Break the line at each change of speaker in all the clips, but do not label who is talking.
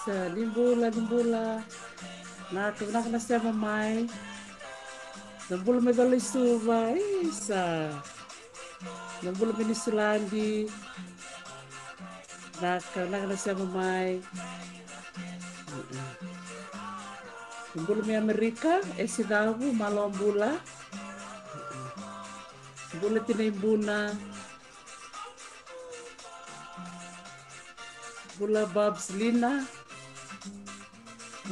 sa limbula limbula na tunak na siya mamay nambula may daloy suba isa nambula may nisulandi na tunak na siya mamay nambula may Amerika esidawu malombula bula tinaimbuna Bula Babs Lina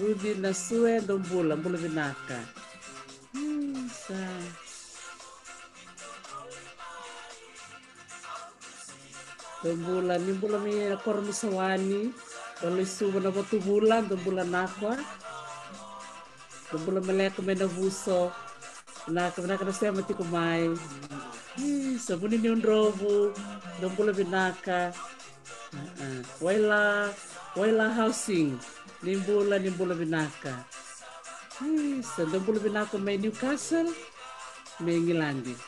Rudy na sue do bula, bula binaka. Hmm, sa. Do bula, ni bula mi kor mi sawani. Kalau isu mana batu bulan, do nakwa. Do melek mena buso. nak kemana kena saya mati kumai. Hmm, sabuni ni unrobu. Do binaka. Uh ah, -uh. Ah. Wailah. Wala housing, nimbula nimbula binaka. Sa nimbula binaka may Newcastle, may Ngilandi.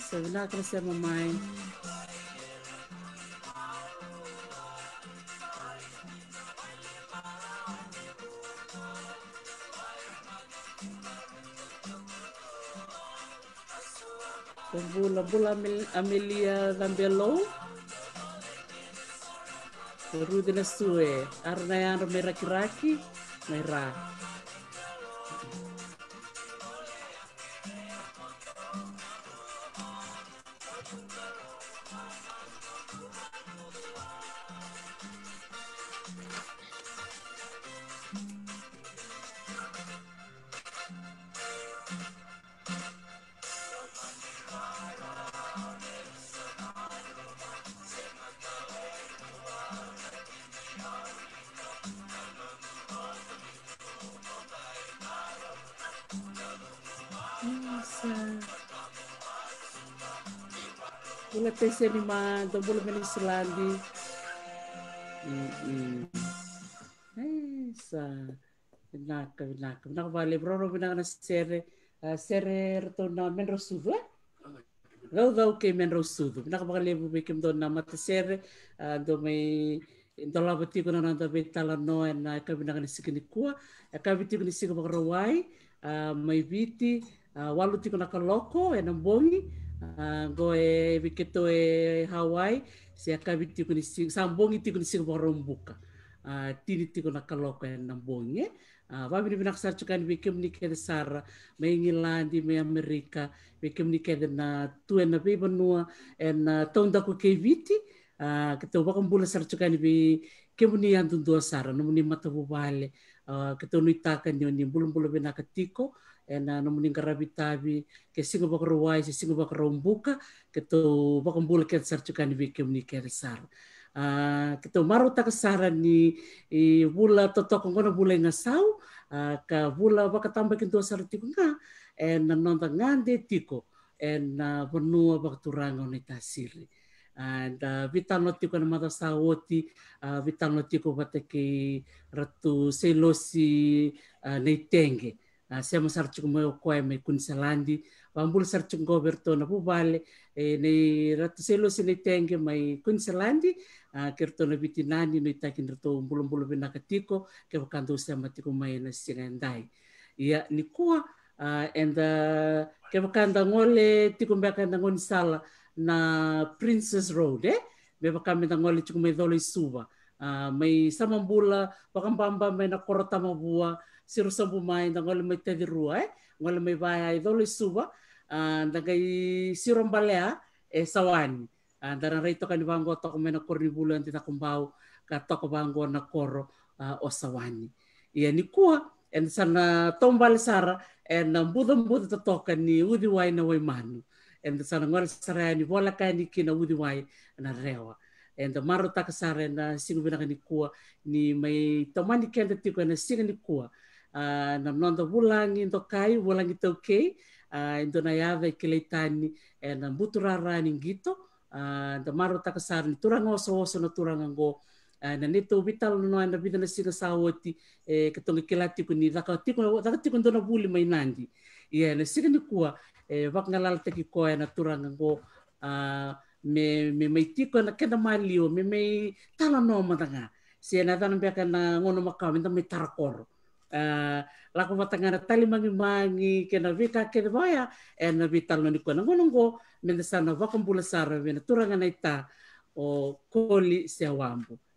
Sa binaka na siya mamay. Bula bula Amelia Gambello. Rudina Sue, Arnayan Merakiraki, Mera. Thank ngatese ni ma double meni silandi mm eh sa nak nak nak vale bro ro nak na sere sere to na men ro sudu Gau gau ke men ro sudu nak ba le bu bekem do na mata sere do me do la bati ko na da betala no eh, na ka bi nak ni sikini kwa ka bi ti ni sikini ro wai ah, mai viti ah, walu ti ko na ka loko e eh, na bongi Ah, goe viketo e Hawaii se akavi tiko ni sing sambongi tiko ni sing warombuka ah, tini tiko na kaloko e ya nambongi vavi ah, ni vinak sar chukan vikem ni kede sara me me Amerika vikem ni kede na tue na viva nua e na taunda ku kei viti keto wakambula sar chukan vi kemuni andundua sara nomuni matavuvale keto nuitaka ni bulum bulum vinaka tiko ena no meningkara bitabi ke singo bak ruwai se singo bak rombuka ke to bak mbul ke sar ni bikem ni sar a ke to maru taka sara ni i bula ko ngona bula sau a ah, ka bula ke to sar nga ena ta ngande tiko ena vanua bak turanga ni tasiri and ah, uh, vitano tiko na mata sawoti uh, ah, vitano tiko bata ke ratu selosi uh, nei Ah, siamo sarcigo mo ko e me kun selandi wambul sarcigo go berto na pu bale e ne ratuselo sine tenge mai kun selandi ah, kerto na bitinani no itakin rto mbulumbulu bina katiko ke bakando sama tiko mai na sinendai ya nikua uh, ah, and uh, ke bakanda ngole tiko mbaka na ngoni sala na Princess Road eh me bakamenda ngole tiko me dole suba uh, mai samambula bakambamba me na korota mabua siro sabu mai da ngol mai tedi rua e eh? ngol mai vai ai dole suba da gai siro mbalea e sawani da ran rei toka ni toko mena bulan tita kumbau ka toko bango na koro o nikua, ia ni kua en sana tombal sara en mbuda mbuda ta toka ni udi wai na wai manu en sana ngol sara ni vola ka ni kina udi wai na rewa enda maro takasara e na singu bina ni kua ni mai tamani kenda tiko e na siga ni kua Uh, ah, na mnonda vulangi into kai vulangi tau kei uh, ah, into na yave ke leitani e na butu ah, maro takasar ni turanga oso oso na turanga ngo na neto vital no na vida na sina sawoti e eh, katonga kilati ku ni daka tiko daka tiko ndo buli vuli nandi na sika ni kua e na turanga ngo uh, me me tiko na kenda malio me mai tala no matanga se na dana beka na ngono makau me tarakoro Eh, lako matangana mangi kena vika kena vaya e na vital no niko nangonongo mende sana mbula sara vena turanga na ita o koli se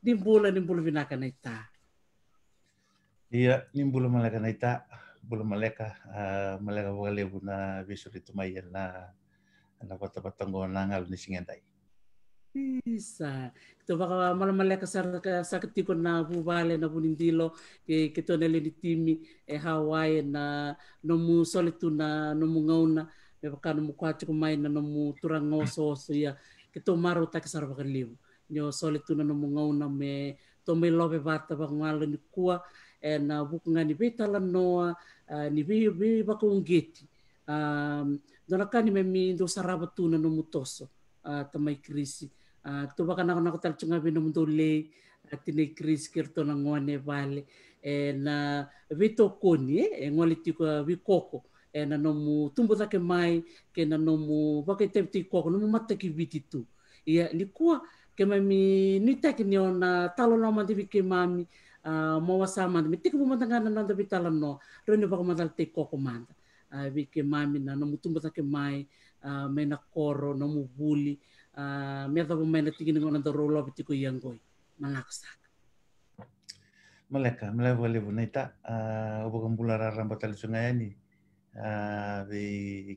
mbula ni mbula vinaka na ita
iya mbula malaka na ita bula maleka uh, maleka wakalebu na visuri tumayel na na kota na ngal ni singendai
Isa. Ito baka malamaleka sa sa katiko na bubale na bunindilo ke keto na le timi e Hawaii na no mu solitu na no mu ngauna e baka no mu kwachi kumai na no mu turango so so ya keto maro ta ke sarwa kaliu. Nyo solitu na no ngauna me to me love vata ba ngalo ni kua e na buku ngani betala noa ni bi bi bakungeti. Um, Dona kani me ndo saraba tuna no mutoso uh, tamai krisi at uh, na ako nakutal chunga binomduli at ah, tinikris kirto ng ah, eh, ngone ah, vale ano ano ano na vito koni e ngwali tiko vikoko e na nomu tumbo ke mai ke na nomu bakete tiko no matta ki vititu ia likua ke mami ni take ni ona talo no mandi ke mami mawasa mandi mi tiko ngana na nanda vitala no rene bakamandal manda komanda vi ke mami na nomu tumbo ke mai me na koro nomu buli meta ko mena tingin ko nanto rolo ko yang koi mangaksak.
Maleka, maleka wale bu naita ubah kambulara ramba tali sungai ni di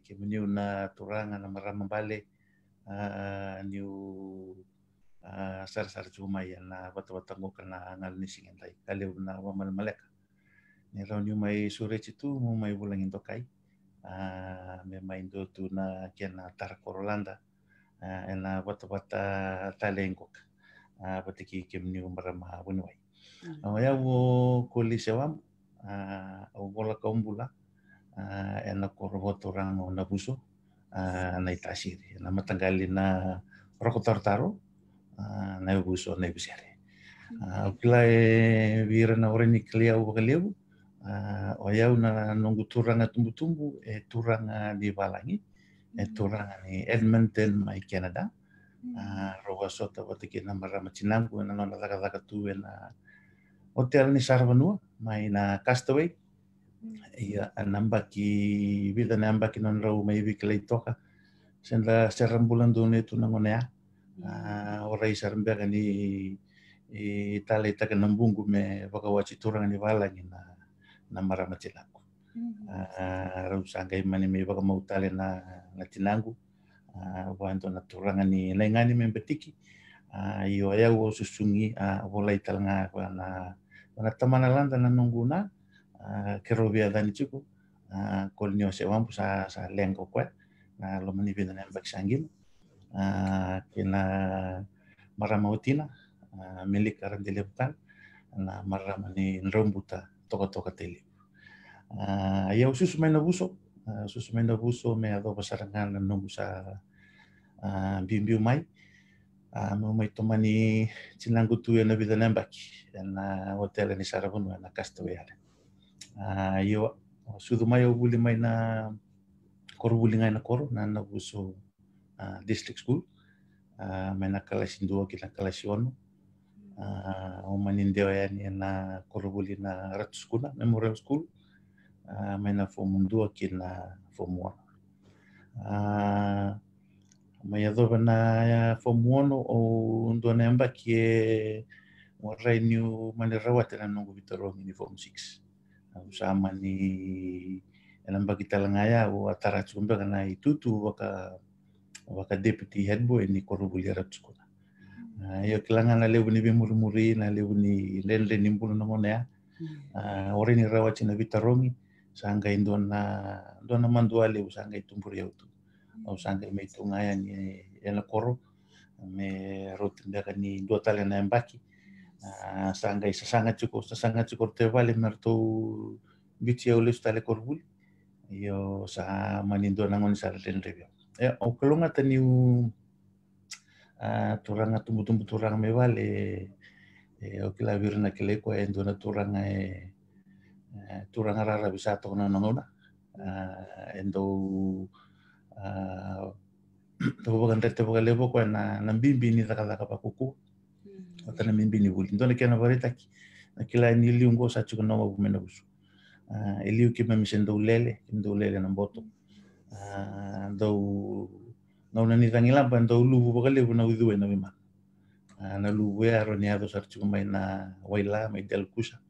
kemeniu na turanga na marama bale niu sar-sar cuma yang na bata bata ngokan na ngal ni singan tai na wamal maleka. Ni rau niu mai sure citu mau mai bulangin tokai. Uh, me mai tu na kian tar korolanda. Ah, ena wata wata talengok ah, wata ki kemni umara ma wunwai mm. ya wu kuli sewam ah, au bola kaumbula ena wato rang na buso na itasiri na matanggali na rokotor taro na buso na ibusere Kila mm. e wira na wari ni kalia u wakalewu, o ya wu na nunggu turanga tumbu-tumbu, e turanga di balangi etorrani mm. Edmonton mm. mai Canada mm. ah, a na nona da da tu na hotel ni sarvanu mai na castaway Ia a namba ki vida namba ki mai vi toka sen la serrambulando ne tu na monea a ora i sarmbega ni e ta nambungu me vaka wachi ni mei manimeva mau mautale na na tinangu ah, wanto na turanga ni mei membetiki ah, iyo aya wo susungi volai ah, talanga na na tamana landa na kero bia dani kol kolnio se wampu sa sa lengko kwe na lo bina na mbaksangina kina tina milik arandileptan na mara mani nrombuta toka toka telip Uh, ayaw susumay na buso. Uh, susumay na buso may ako pasarangan nung sa uh, may. Uh, may tumani tinangutuya na bila nambak na hotel ni Sarabunwa na Castaway Uh, ayaw sudumay o may na koro bulingay na koro na nabuso uh, district school. Uh, may nakalasindua kinakalasyono. Uh, umanindeo yan na korobuli na rat school na memorial school. Uh, uh, maina fo mundua ki la fo mua. Uh, mai adho o undua na amba ki e ua rai mani rawa tena mini ah, mani elamba ki talangaya o atara tsumbe kana itutu tutu waka waka deputy head boy ni korubuli ratukuna. Uh, ah, ia kilanga na lewu ni vimuri-muri na ni lele ni mbulu na monea. Ya. Uh, hmm. ah, ore ni rawa tina sangai dona dona mandua le eh, sangai tumpur hmm. yau tu au sangai me tu ngai ni ena koro me rutin daga ni dua tala na embaki sangai sa sanga chuko sa sanga chuko te vale merto bichi au le stale korbul yo sa manindo eh, na ngon ten revio e au kelunga teniu turanga tumbu tumbu turanga me vale e o que la que le na turanga e eh, Uh, turangara rabi sa toko na nanguna. Uh, endo uh, toko bagan tete bagan lebo ko na nambimbi ni taka taka pakuku. O mm-hmm. tana mimbi ni buli. Ndo na kia na varetaki. Na kila ni liu ngo sa chuka noma bumena busu. Uh, eh, iliu e kima misendo ulele. Kendo ulele na mboto. Uh, eh, ndo na una nitangilapa ndo lubu bagan lebo na udhuwe na wimana. Uh, eh, na lubu ya e aroniado sa chuka mai na waila mai delkusa. Uh,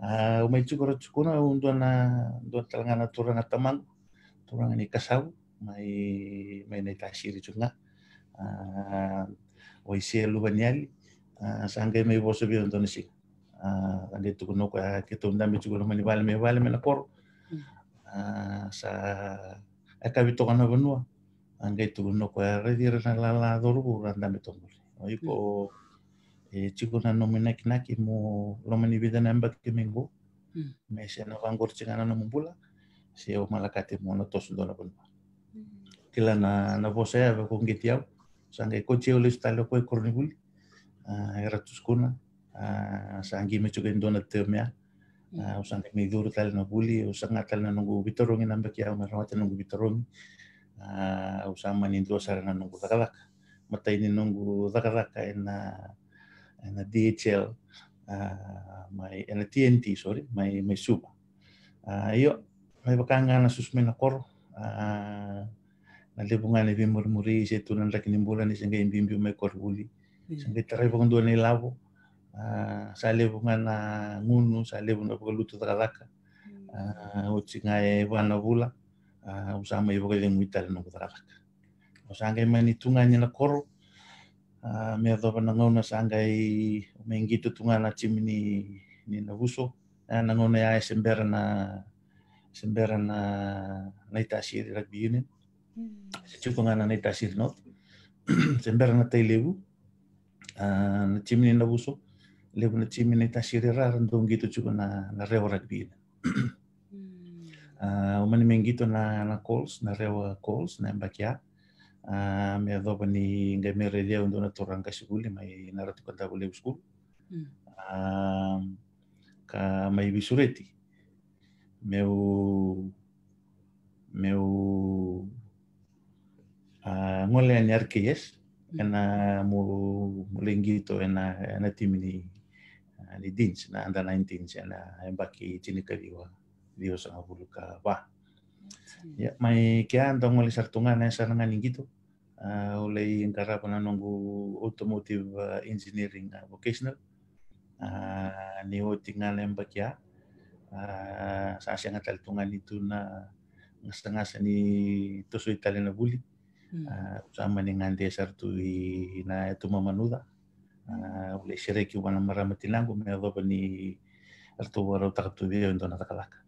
uh, o mai cukuna na dua duana na talangana turanga tamang turanga ni kasau mai mai nei tashiri tunga uh, ah, o isi lubaniali uh, ah, sangai mai boso bion dona sing uh, ande tukuna ko ke mi mani bale mai bale na uh, sa na tokana vanua angai tukuna ko redi la la dorubu randa mi tonguli o iko mm e cikunano mi nakinaki mo lomani vidana ambaki mengo hmm. me na vangor cinganano na mumbula, si o malakati mo no tosu dona bulu hmm. kila na na vose ya ko ngiti au sanga ko cheo le talo ko korni bul era tuskuna sangi me chuken dona temia usanga me duru talo na buli usanga talo na nungu bitorongi nambaki au merawata nungu bitorongi usama ni dua sarana nungu dakalaka mata nunggu nungu dakalaka ena and a DHL, uh, my and a TNT, sorry, my la suba. Uh, iyo, may bakanga na susmin akor, nalibungan ni na isa me laki nimbulan, isa bimbi may korbuli. Isa ni labo, sa na ngunu, sa na nga na uh, bula, na coro. Uh, ah, mea thopa na ngauna sangai mengi tutunga na chimi ni, ni na vuso. Ah, na ngauna ya sembera na sembera na na itashiri rugby union. Mm. Se chukunga na na itashiri north. sembera na tailevu. Uh, ah, na chimini na Levu na chimini na itashiri rara ndongi tu chukunga na rewa rugby union. uh, umani mengi tu na, na calls, na rewa calls, na mbakia. Ah, miadhopani gamerelia undona toranga sikuli mai naratu kanta kule skul mm. ah, ka mai bisureti meu meu ah, ngole ni arkeyes mm. ena mu lengito ena ena timini ni dins na anda 19 ena embaki tinikaliwa dio sanga buluka ba ya mai kian tong ngole sartungan esa nangan gitu uh, ah, hulay intarapan na nunggu automotive uh, engineering uh, vocational uh, ni hoting nga lembakya uh, sa asya nga talitungan ito na ngasa sa ni tusoy tali na buli uh, hmm. sama ni nga desar tu i na ito mamanuda uh, ulay sireki wala maramatilang kumayadaba ni arto waraw takatubiyo ndo natakalaka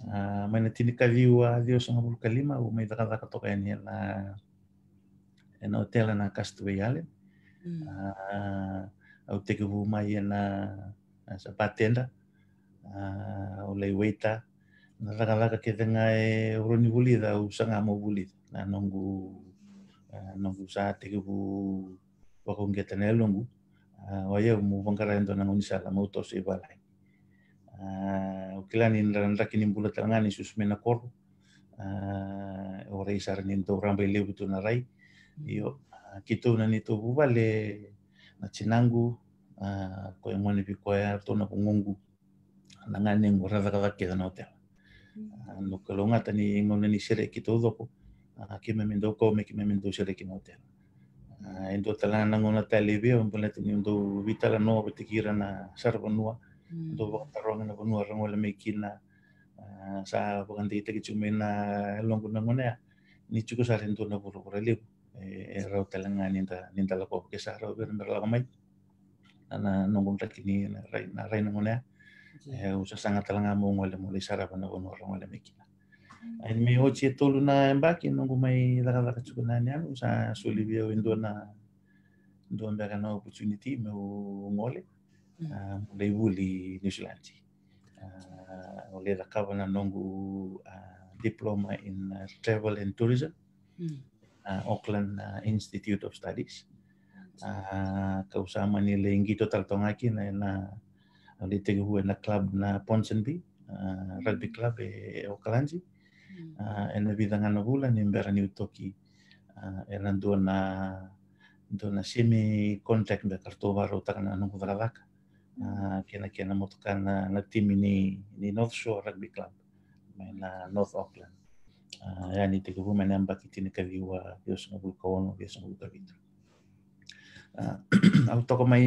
Uh, may natinikaliwa diyo sa mga bulkalima o may dakadaka to kaya niya na ένα hotel να κάσει το βεγάλε. Au te ke vu mai ana sa patenda. O lei weita. Na vaka vaka ke venga e uroni vulida u sanga mo vulida. Na nongu nongu sa te ke vu wakongi tane longu. O ia mu vangara endo na ngunisa la mauto se balai. O kilani nranraki nimbula talangani susmena koru. O reisara nindo rambai lebu tu na rai. hiyo uh, ah, kituna nito vuvale na chinangu uh, ah, ko ngone bikoya tona kungungu nangane ngurada kada keda notela uh, ah, no kalonga tani ngone ni shere kitodo ko uh, kime mendo ko me kime mendo shere kinotela uh, endo tala nangona talebe mbona tani do vitala no betikira na sarbanua ndo baktarong mm. na banua rangola kina sa pagandita kichumena na nangona ni chuko sa rendo na buru buru eh, eh, raw talaga ninta ninta la pop kesa raw ber ber la kamay ana nungum ta kini na rai na rai na mona eh usa sanga talaga mo ngol mo li sara bana bono raw ngol mekina mm. ay me hochi tolu na embaki nungum mai la la chu na nya usa suli bio indo na do mbera na opportunity me ngole mulai mm. ah, buli New Zealand ah, oleh la kavana nungu ah, diploma in travel and tourism Mm. uh, Auckland uh, Institute of Studies uh, kausama ni Lengi gitu total tongaki na na dito huwe na club na Ponsonby uh, hmm. rugby club e, eh, Okalanji hmm. uh, ena vidangana vula ni mbera ni utoki uh, ena do na do na semi contact be ro ta na nungu varavaka uh, kena kena motokan na, na timi ni, ni North Shore Rugby Club na North Auckland Ah, yani tekevuma namba kitine kaviwa Dios ngabul kawono Dios ngabul kavita ah, au toko mai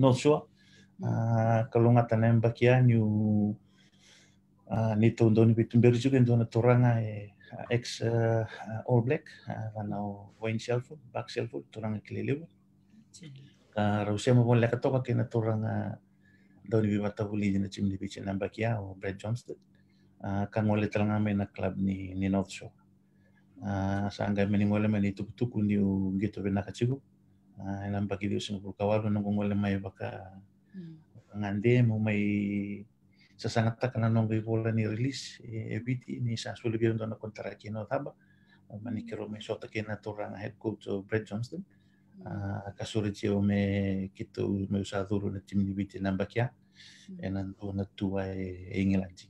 nosua ah, kalungata namba kia ya, niu ni tondoni pitumberi juga ndona toranga e ex All Black vanau Wayne Shelford, Buck Shelford, toranga kilelewa Rausia mo pon toka kina toranga Doni Vivatavuli jina chimni pichi namba kia ya, o Brad Johnston uh, ah, kangolit lang namin na club ni ni Novcho. Uh, ah, sa angay meningwala man itukutuk undi u gitu bena kacigu. Uh, ah, ilang pagi di usung kawalo nung kungwala may baka mm. ngande mo may sasangata ka na nung bibola ni release e, eh, ebiti eh, ni sa sulibiyon doon na kontra kino taba. Manikiro may sota natura na head coach o Brad Johnston. Uh, hmm. kasuri tio me kito me usaduru na tim ni biti nambakia. Mm. E eh, nandu na tuwa e, e ingilanji.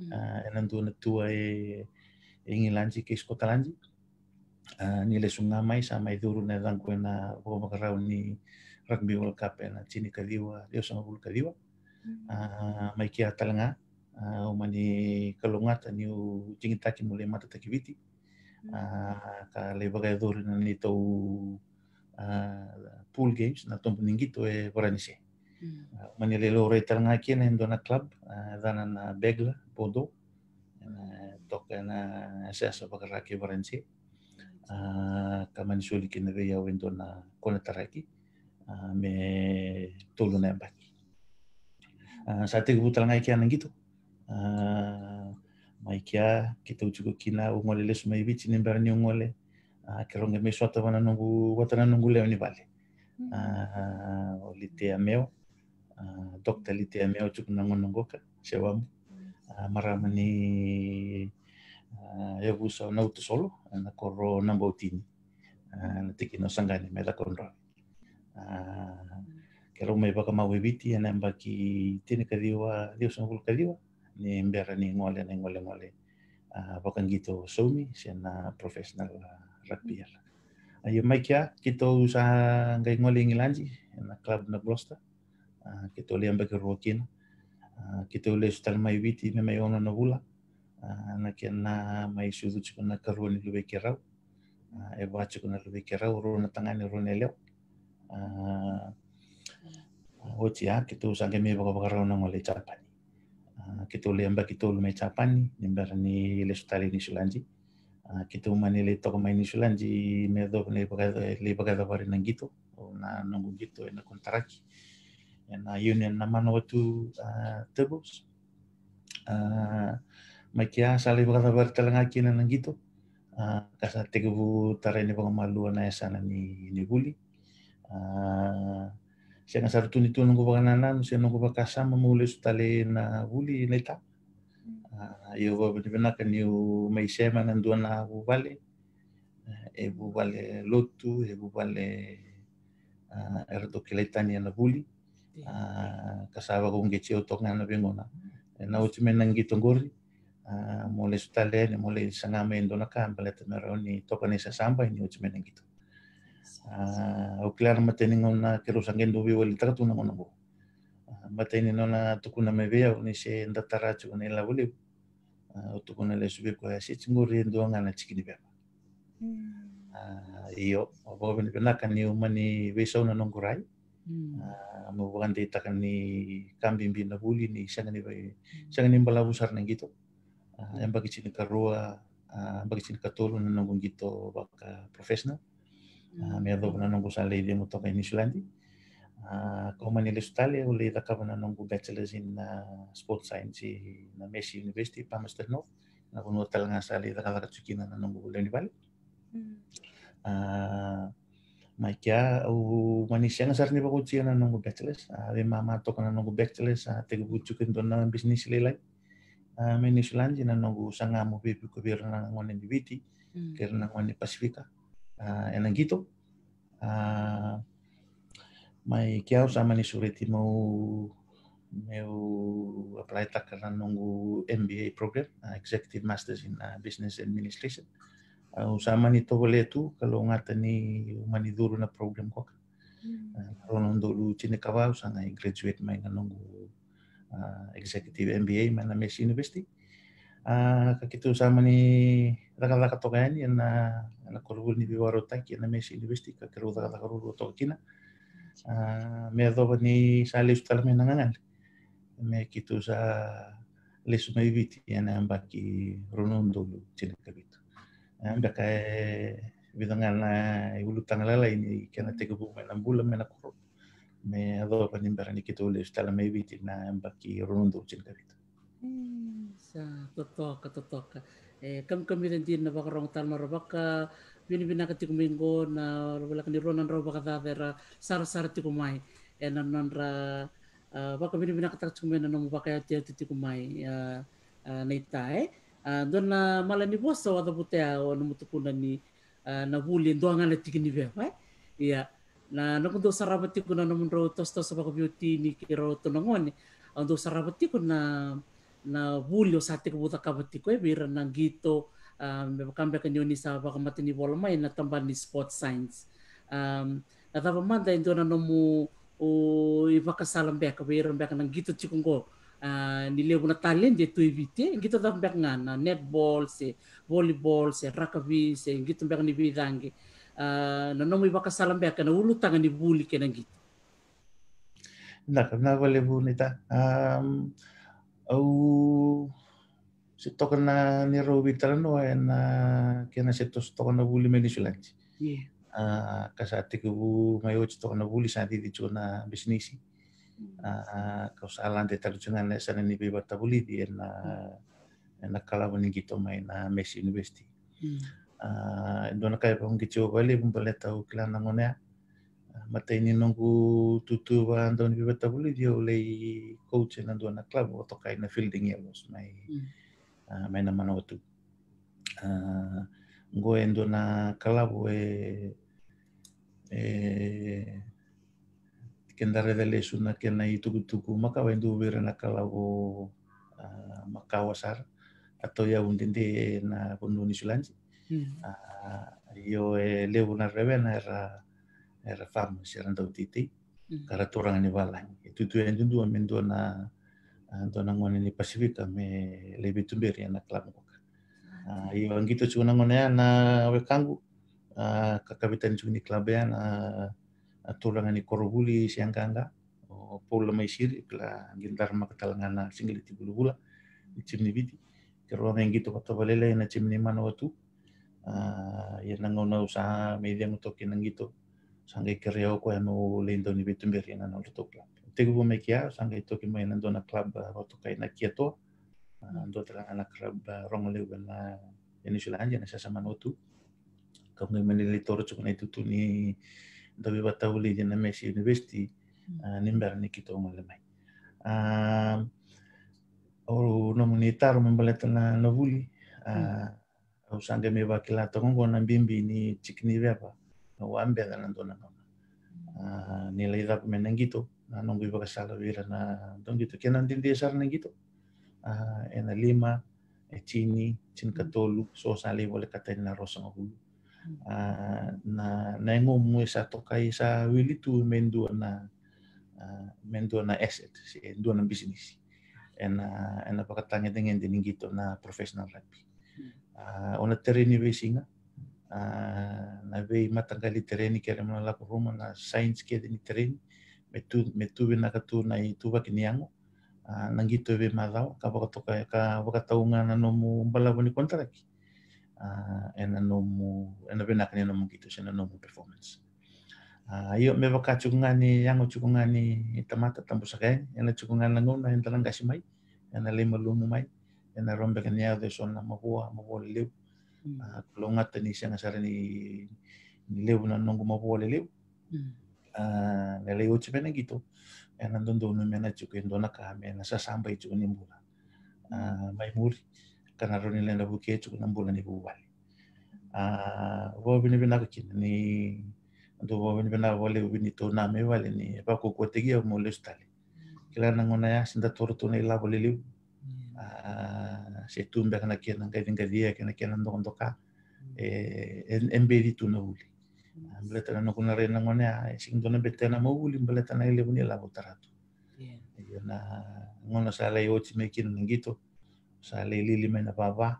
uh, ena dua na tua e, e ingilanji ke Skotalanji. Uh, ah, ni le sunga mai sa mai duru na ranku na ni rugby World Cup e na tini kadiwa, leo sanga bulu kadiwa. Uh, mai kia talanga, uh, umani kalungata ni u jingitaki mata takiviti. Uh, hmm. ka le bagai duru na ni tau pool games na tompu ningito e Varanise. Mm. Uh, mani le lore talanga kia na club, uh, dana na Begla, Bodo, tokena na apa pakaraki warensi ah, kamani suli kina untuk na kona taraki ah, me tulu na embaki ah, sa te kubu talangai gitu mai kita ucuku kina ungole le sumai bici ni berani ungole keronge me suata wana nunggu watana nunggu leo ni vale hmm. o litea meo dokta litea meo cukup nangon nunggoka sewamu maramani evu eh, ya sa nau te solo na koro namba utini na te eh, kino sangani me la konra eh, ke lo me baka mau eviti ana mba ki tene kadiwa dio sa ngul kadiwa ni mbera ni ngole na ngole ngole baka ngito somi sena professional rapier ayo mai kia kito sa ngai ngole ngilanji na club na Gloucester kito liamba ki ruakina Ah, kita te ule mai witi me mai ona na hula ah, na mai sudu tsiko na karua ni luwe kerau rau ah, e wā tsiko na luwe ke rau ro na tangani ro ne leo hoti a me baka baka rau na ngole chapani kita tu lemba kita tu chapani ni mbara ni le sutali ni sulanji kita tu mani le toko mai ni sulanji me do ne baka le baka na ngito na nongu ngito e na kontaraki na uh, union ayun naman watu uh, tebus uh, makia salih bakabar talanga kina nang gitu kasa tegebu tarene pangamaluan na na ni ni buli siya nga sartu ni tunong ko pangananan siya nung pakasama mulis tali na buli nita iyo ba binakan iyo may sema nanduan na bubali e bubali lotu e bubali erdo kilaitani na buli Ah, kasava kungeche utokana vingona na eh, uchume nangi tongori mole sutale ah, mole sangame ndona kamba leta meroni tokani sa samba kan, ni uchume nangi to o claro mateni ngona kero sangen dubi wali tuna ngona bo mateni nona tukuna me vea ni se ndatara chu hmm. la ah, boli o tukuna le subi ko si tunguri ndo ngana ni iyo o bo ni ni umani besau una kurai, Mm. Uh, ah, mabukan data kan ni kambing bin nabuli ni siya ni hmm. siya ni balabusar nang gitu. Uh, ah, yang bagi sini karua uh, ah, bagi sini katulong na nang gitu baka professional. Uh, may ado na nang sa lady mo to kay New Zealand. Uh, kung Manila Australia, uli takap na nang bachelor's in uh, sports science na Messi University, Palmerston North. Nakunutal nga sa lady takap na na nang bulan ni Bali. Mm. Uh, maikia au manisia ah, ah, na sarni pa kutsi na ah, nungu bachelors ave mama toka na nungu bachelors a te kubucu kento na bisnis lele, a meni sulanji na nungu sanga mo pipi ko bira na ngone ni viti hmm. ngone pasifika a enang gitu a mai kia sama ni mau meu apply tak nunggu MBA program executive masters in business administration au sama ni tobole tu kalau ngata ni mani dulu na program kok kalau hmm. ah, non dulu cine kawau sana i graduate mai ah, na executive MBA main na Mesh University uh, ah, kakitu sama ni raka-raka na na korul ni biwaro tak na Mesh University kakiru raka-raka rulu tokina uh, me adoba ni salif talme nangangal me kitu sa lesu maibiti biti yang na ambaki ronon cine kabit عندك ya, bidangana gitu nah, igulu tangalala ini kena tega bu mena bula mena kuro me ado panin berani kita gitu, ule stala me biti na baki rundu cinta itu
hmm, sa totoka totoka eh kam kam bidan din na bakarong tal marabaka bini bina katiku minggo na wala kani ronan ro baka dadera sar sar tiku mai enan eh, non ra baka eh, bini bina katak cumena nomu baka ya tiku eh, mai naitai Ah, dona malani ni bosa wa taputea o na mutukuna ni ah, na vuli ndo angana tiki ni vewa eh? na na kundo sarabati kuna na mundo tos tos ba beauty ni kiro to na ngone ando sarabati na vuli o sate ko buta kabati ko e eh? bira na gito um, me kambe ka nyoni sa kamati ni bolma na tamba ni sport science um, na tava manda na o i baka salambeka bira beka na gito tikungo ni eh, levu na de tu evite gito da bernana netball se volleyball se rugby se gito berni bidangi eh, na nomo ibaka salam berka na ulu tanga ni buli kena gito
na kana vale ta um au se toka na ni tala no e na kena se tos toka na buli meni sulanchi ah, kasati kubu mayo toka na buli sa di di chuna bisnisi kausalan hmm. ah, de tarjungan le sana ni beba tabuli di na hmm. na kalaban ni gito mai na ah, Messi University. Hmm. Ah, doon na kaya pong gityo bali, pong bale tau kila na mo Mata ini nunggu tutuwa doon tabuli di coach en doon na club atau tokay na fielding mai may may naman ako Gue endo na kalabo kenda revelation na kena itu tuku maka wendu indu wira na kalawo maka wasar atau ya undende na bundu ni sulanji hmm. yo uh, e na revena era era fam si era ndau titi hmm. kara turang ni balang itu e tu yang dua na anto na ngone ni pasifika me lebi tumberi ya na klamu kaka iyo angito chuna ngone ya na wekangu uh, kakabitani chuni klabe ya na tolangani korobuli siangkanga o oh, pola mai siri kala gintar ma katalangana single ti bulu bula chimni biti kero ngai gitu kata balela ina chimni mana watu ah, ya nangau na usaha media ngutok kinang gitu sangge kerja ko anu lendo ni bitu beri na nol to club tegu bo kia sangge to ki mainan dona club watu kai na kieto ndo telang anak club rong lewe na ini sulah anja na sasa manotu kau ngai menilai toro cuma itu tuh nih da bi wata wuli na meshi university hmm. eh, nimber nikito ngulemai ehm, oru nomunitar membaleta na novuli au eh, sange me wakila tongo na bimbi ni chikni vepa no dona da na dona mama eh, ni leida menengito na nongo iba kasala vira na dongito diesar dindi e sar nengito ena lima e chini chin katolu so sale wala katain na rosa uh, na naimumuisa to kay sa wili to mendo na uh, ah, mendo na asset si do na business and uh, and napakatanya dengan din gito na professional rugby uh, una terreni racing uh, na ve matanggali terreni kaya mo la roma na science kaya din terreni metu metu na katu na ituwa kiniango uh, nangito ve madao kapag to ka kapag taungan na no mo balawan ni kontraki Ah, en anomu en abenakani anomu gitu sen anomu performance ah, ayo uh, meva ka chukungani yango chukungani tamata tambusakain yana na languna yana talang kasi mai yana lima lumu mai yana rombe kani yao de son na mabua mabua le leu uh, ni siya ni leu na nongu mabua le leu uh, hmm. na leu uchi pena gitu na ndondo unu mena chukundona kahame na sasamba ichukuni mbula mai muri kangaroni lenda buke chuku na mbula ni kuwali uh, ah, wo bini bina kini ni ndo wo bini bina wale bini to na me wale ni ba ko ko tegi ya mo le stale kila na ngona ya sinda toro to ni labo le liu hmm. ah, se tumbe kana kena ngai dinga dia ya, kana kena ndo ndo ka hmm. eh embedi tu na uli hmm. ah, mbele tana no kuna rena ngona ya na betena mo uli mbele tana ile bini taratu yeah. ngono ngona sala yo timekin ngito sa lili lima na papa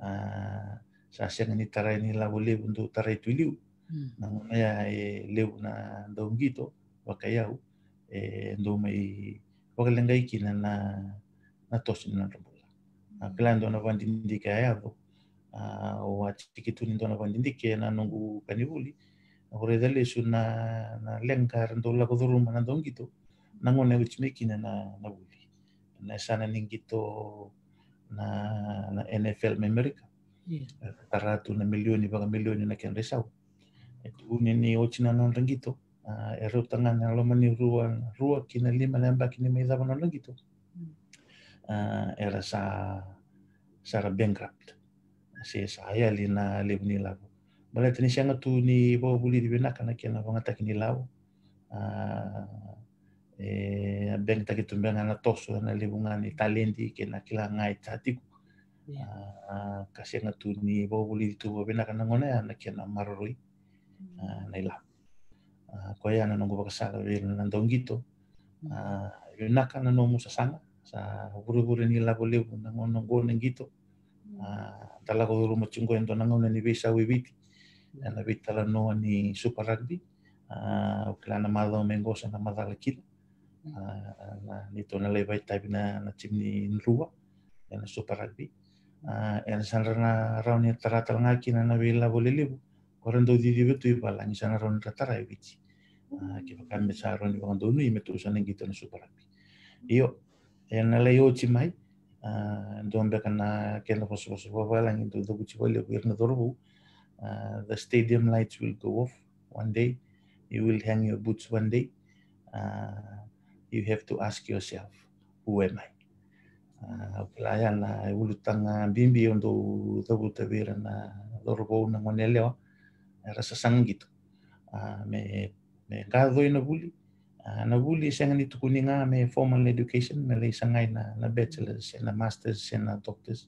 hmm. ah, sa siya ni taray ni lawulib untuk taray tuliw na hmm. nang maya e leu na daum gito wakayaw e ndo may wakalangay kina na natosin na rabula na kailan doon na pandindi kaya ako uh, o atikitunin doon na pandindi kaya na nungu kanibuli Ore dale su na na lengkar ndo la kodoro manandong gitu nangone wichmekina na na wuli na sana ningito na, na NFL me Amerika. Yeah. Taratu na milioni baka milioni na kian resau. Et uni ni ochina non rangito. Uh, e reo tangana lomani rua, rua kina lima lamba kina meidhava non rangito. Uh, mm. era sa sara bankrupt. Se li na lina lebni lago. Bala tani sianga tu ni bawa buli di benaka na kian na kini Uh, eh, belta kitumbea na toso na libunga ni talenti ke na kila ngai tatiku yeah. uh, kasi na tu ni bobuli tu bobena kana ngone na ke na maroroi uh, mm. ah, na ila uh, ah, ko ya na nongo bakasala be na ndongito uh, kana no musasanga sa buru-buru ni la bole na ngono ngito uh, mm. ah, tala ko ru machingo endo na ngone ni bisa wibiti na bitala no ni super rugby uh, ukilana mado mengosa na madala kila nitonalay vaitavi na na timini lua ena super rugby ena sandrana rauni taratalgaki na na vei lavo lelivu kore dou cicive tui ni sana rauni ratarai ki ke fakame sa rauni vakadaunu i me tuusana gita na super rugby io ena lai oci mai dom beka na kena vosovoso do dou davuci valevu na dorbu, the stadium lights will go off one day you will hang your boots one day uh, you have to ask yourself, who am I? Uh, ah, kila ya na ulutang bimbi ondo tabu tabira na dorbo na moneleo rasasang gitu. Ah, me me kado ina buli. Na buli ah, sa ngani tukuni nga me formal education me lay sangay na na bachelor's na master's na doctor's.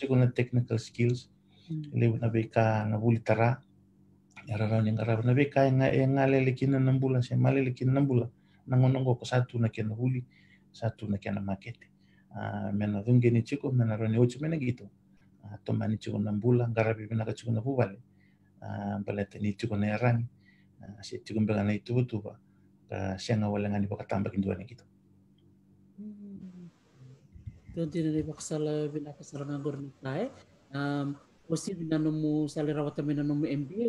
Chico hmm. na technical skills. Hmm. Lewu na beka na buli tara. Yararaw ni ngarab na beka nga nga lelekin na nambula sa malelekin na nambula. nangonongo ko satu na huli satu tunakia na makete ah, mena dhunge ni chiko mena roni ocho mena gitu uh, toma ni chiko na mbula ngarabi mena kachiko na bubale uh, ah, balete ni chiko na erani si chiko mbela na itu itubutuba ka sianga wala ngani bakatamba ni gitu
mm-hmm. Tonti na ni bakasala sala ngangor ni tae. nomu osi binanumu salirawa nomu nanumu MBA.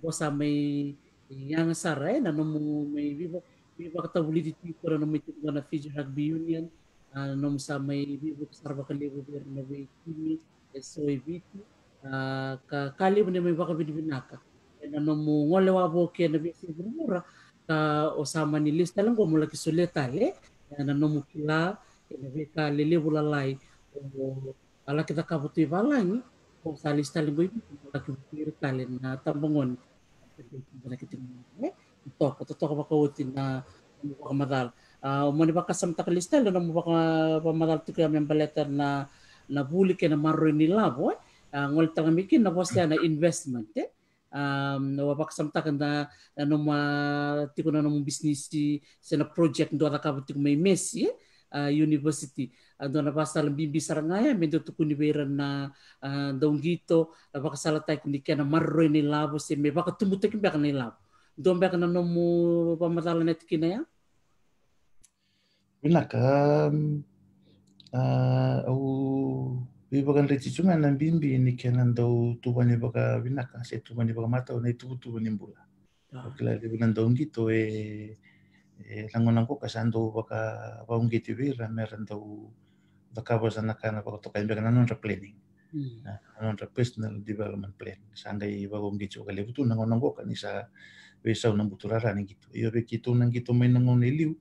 Bosa may yang sarai nomu may vivo. بوقت وليدتي كرة نمي تبغانا فيجي rugby union نم سامي بيبو كسربا كليبو بير نبي كيمي سوي بيتي كالي بني مي بقى بدي بناكا nomu ngole wabo ke nabi sibura ka osama ni lista lango mula kisuleta le na nomu kila nabi ka lele bulalai ala kita kabutu balangi ko sa lista lango ibi mula kibutiri na tambongon kita kita ito katoto ko makautin na mukha madal uh, umani ba kasam takalistel na mukha ka pamadal ano tu kaya baleter na na buli ke na marro ni labo uh, ah, ngol tangamikin na bosya na investment eh um no wapak samtakan da no ma tiko na nung ah, business si na project do ra ka tiko may messi uh, university ando na pasal lang bibisar nga ya mendo to kuniberan na uh, dong gito na baka sala tay kunikena marro ni labo si me baka tumutek ba ni labo dombek na nomu pamatala net ya
binaka uh, eh, au bibaka nretichunga na mbimbi nikena ndau tubani baka binaka se tubani baka mata na tubu tubani mbula ah. kila lebina ndau ngito e lango-lango gitu, eh, eh, kasa ndau baka baungiti wira mera kana dakaba sanakana baka kana baka nanonra planning hmm. nah, nanonra personal development plan sanggai baka ungicho gitu, kalebutu nango-nango kan sa pe nang butura rani gitu Iyo io pe kituna gitu nang ngone liu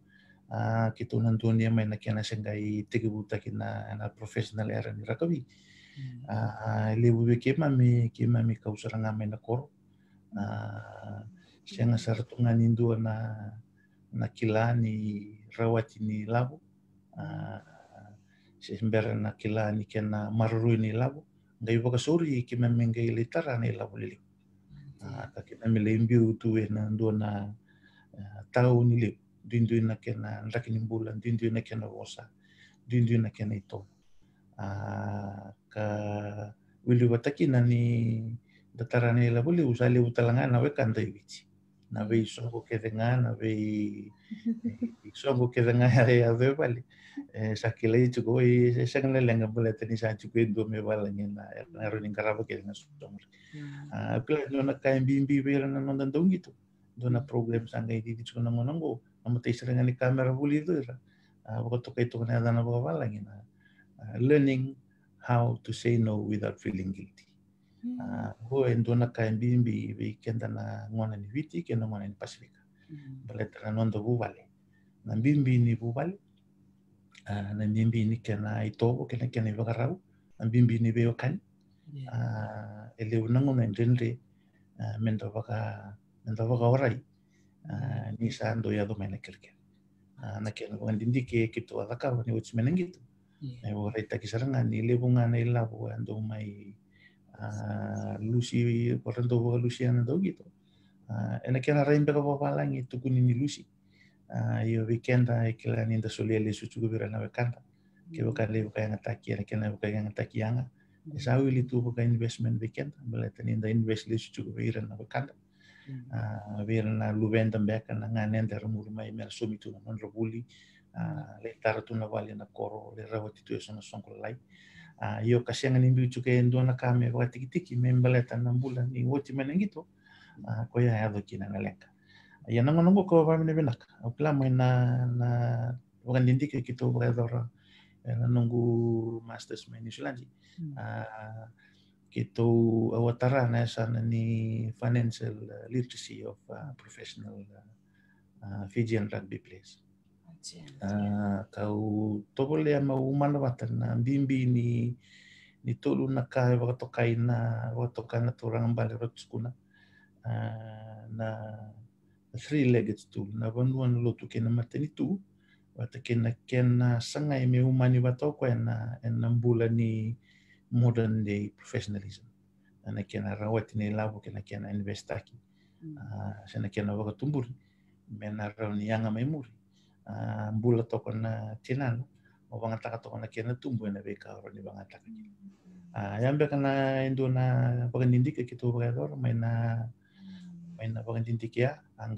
a ah, tuan dia main kena senggai tege buta kina anal profesional era ni rakawi hmm. ah, a le bube ke mami ke mami kausaranga na koro ah, a senga sartunga nindua na na kilani rawati ni labu, a sembera na kilani kena maruru ni labu, ngai wakasuri ke mami ngai litara ni labu takit na milembiu tu e na ndo na ah, tau ni lip din din na kena laki ni bulan din na kena wosa dindu din na kena ito ah, ka wili wataki na ni dataran nila buli usali utalanga na we kanta ibici na ve isongo ke kedenga na we eh, isongo kedenga ya ya we bali Eh, sakilai chuko i iya, sakna kan lenga bula tani sa chuko do me bala ngin na ya, na runing karaba iya. ke na ah, somur a kula no na kain bimbi bela na non dan dong gitu do na problem sanga i di chuko na ngono ngo amo ni kamera buli do ra a boko to kai to na dana bala ngin na learning how to say no without feeling guilty ho en do na kain bimbi be kenda na ngona ni viti kenda ngona ni pasifika bala tra non bu bale. na bimbi ni bu na mbimbi kena ito kena kena iwa karau mbimbi ni bewa kan ele unango na ndenre menda waka orai ni sa ndo ya do mena kirke na kena wangan ke kito adaka wani wach mena gitu na iwa orai takisaranga ni na ngana ilabu ndo mai Lucy, por tanto, Lucy anda gitu. Enak kena rain pega bawa langi tukuni ni iyo weekend kila ninda solia le sucugu bira na bekanta ke bukan le bukan ngataki na kena bukan ngataki yanga sa wili tu bukan investment weekend bela ninda invest le sucugu bira na bekanta bira na luvenda beka na nganen der murma imel sumitu na non robuli le wali na koro le tuh tu eso na songkolai iyo ah, kasiangan imbi ucuke endo na kami wakati kitiki membeleta na bulan ingoti menengito koya mm. ah, ya dokina ngaleka yanangonongo ko o velaka mo na na wakandindike kito gitu, na ya, nunggu masters ma ni Zealand hmm. ah, kito gitu, awatara na sana ni financial literacy of uh, professional uh, Fijian rugby players. Uh, kau tobole ama umana watan na bimbi ni ni tolu na kai wakatokai na wakatokai na turang bale rotskuna uh, ah, na three-legged stool na vanua na lotu kena matanitu wata kena kena sangai me umani watoko ena ena mbula ni modern day professionalism ana kena rawati ne lavo kena kena investaki uh, hmm. ah, sana kena waka tumburi mena ni yanga mai muri uh, mbula toko na tinana o wangataka toko na kena tumbu ena beka oro ni wangataka uh, ah, yambe kana indo na wakandindika kitu e main, na maina wakandindika ya na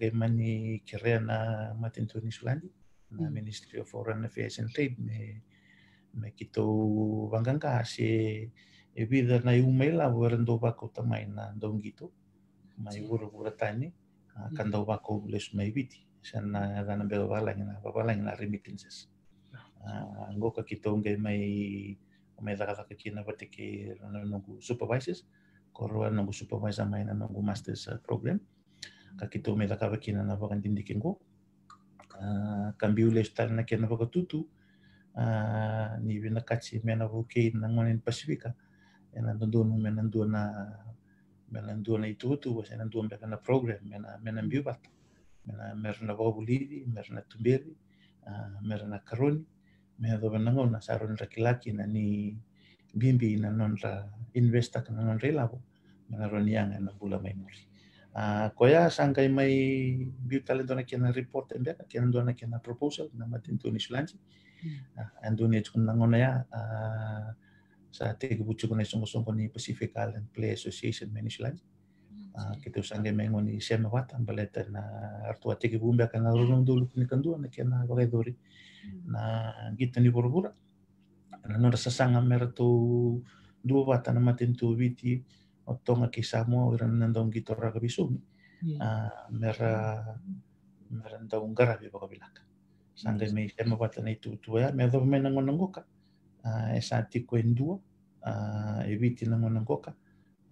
kirana matintony islandi na hmm. ministry of foreign affairs and trade me me kito ka si e vida na umela werendo na tamaina na mai wuro wuro tani hmm. kando bako les mai biti na dana belo balang na babalang na remittances ka kito ngai mai me da kada kina batiki nungu supervisors na nungu supervisor may na nungu masters uh, program kakitoomela kavakina navaka ndindike ngo kambiulezy talinake navaka toto nive nakatsi mianavoke nagnonany pasifika ianandondona mianandona mianandona itoto sy anandona miaka na programme miana mianambio vata miana miarana vavolivy miarana tombery miarana karony miadova nagnona sarony rakilaky nany bimby nanonra investaky nanonra ilavo mianaroniagna na vola maimury Koya, Koia sanka biu mai biutale dona kena report embe kena dona kena proposal na matin tu ni sulanji uh, mm. and doni tu na ngona ya sa te ku bucu kone songo songo ni Pacific Island Play Association me ni sulanji kita sanka mai mm. ngoni sema wata baleta na artua te ku bumbe kana rurung dulu kini kandua na kena wakai dori mm. na gitu ni buru na nora sasanga mertu dua wata na matin tu witi otong akisamo iran nandaung gitora kabisumi uh, mera merandaung gara bi bakabilak ah, sanga me tema patana itutua me do mena ngonangoka uh, esa tiko endua uh, eviti na ngonangoka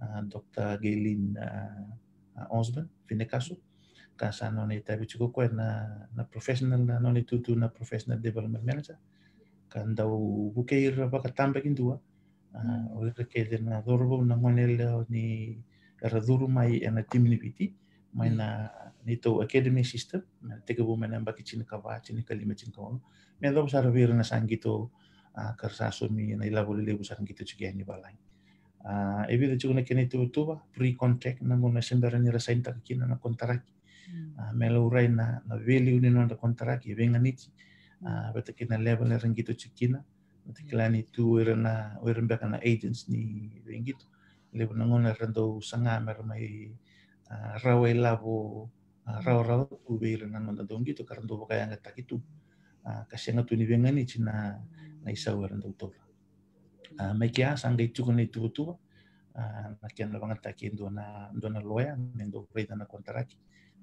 uh, Dr. Gailin uh, Osman finekasu kasa non e tabi chiko ko na na professional na non e tutu na professional development manager kan dau bukeir baka tambak indua oiraka i de na dorbo na gone ni radhuru mai ana timini piti mai na ni academy system na teka bu mai na baki chin ka lima chin ka kawa me ndo sa ravira na sangito karsa mi na ila bole bu sangito chiki ani balai e vida chuku na kene tu ba pre contract na na sembera ni rasain tak kina na kontaraki me lo urai na na value ni na kontaraki venga nichi beta kina level na rangito chikina tiklani itu irana iran beka na agents ni ringgit lebih nangon rando sanga mer mai rawai labo raw ubi tu be irana nonda dongi to karando baka yang itu kitu kasenga ngatu ni benga ni china na isa rando to mai kia sanga itu tuh, tu tu na kian la bangata na ndona na loya mendo reda na kontraki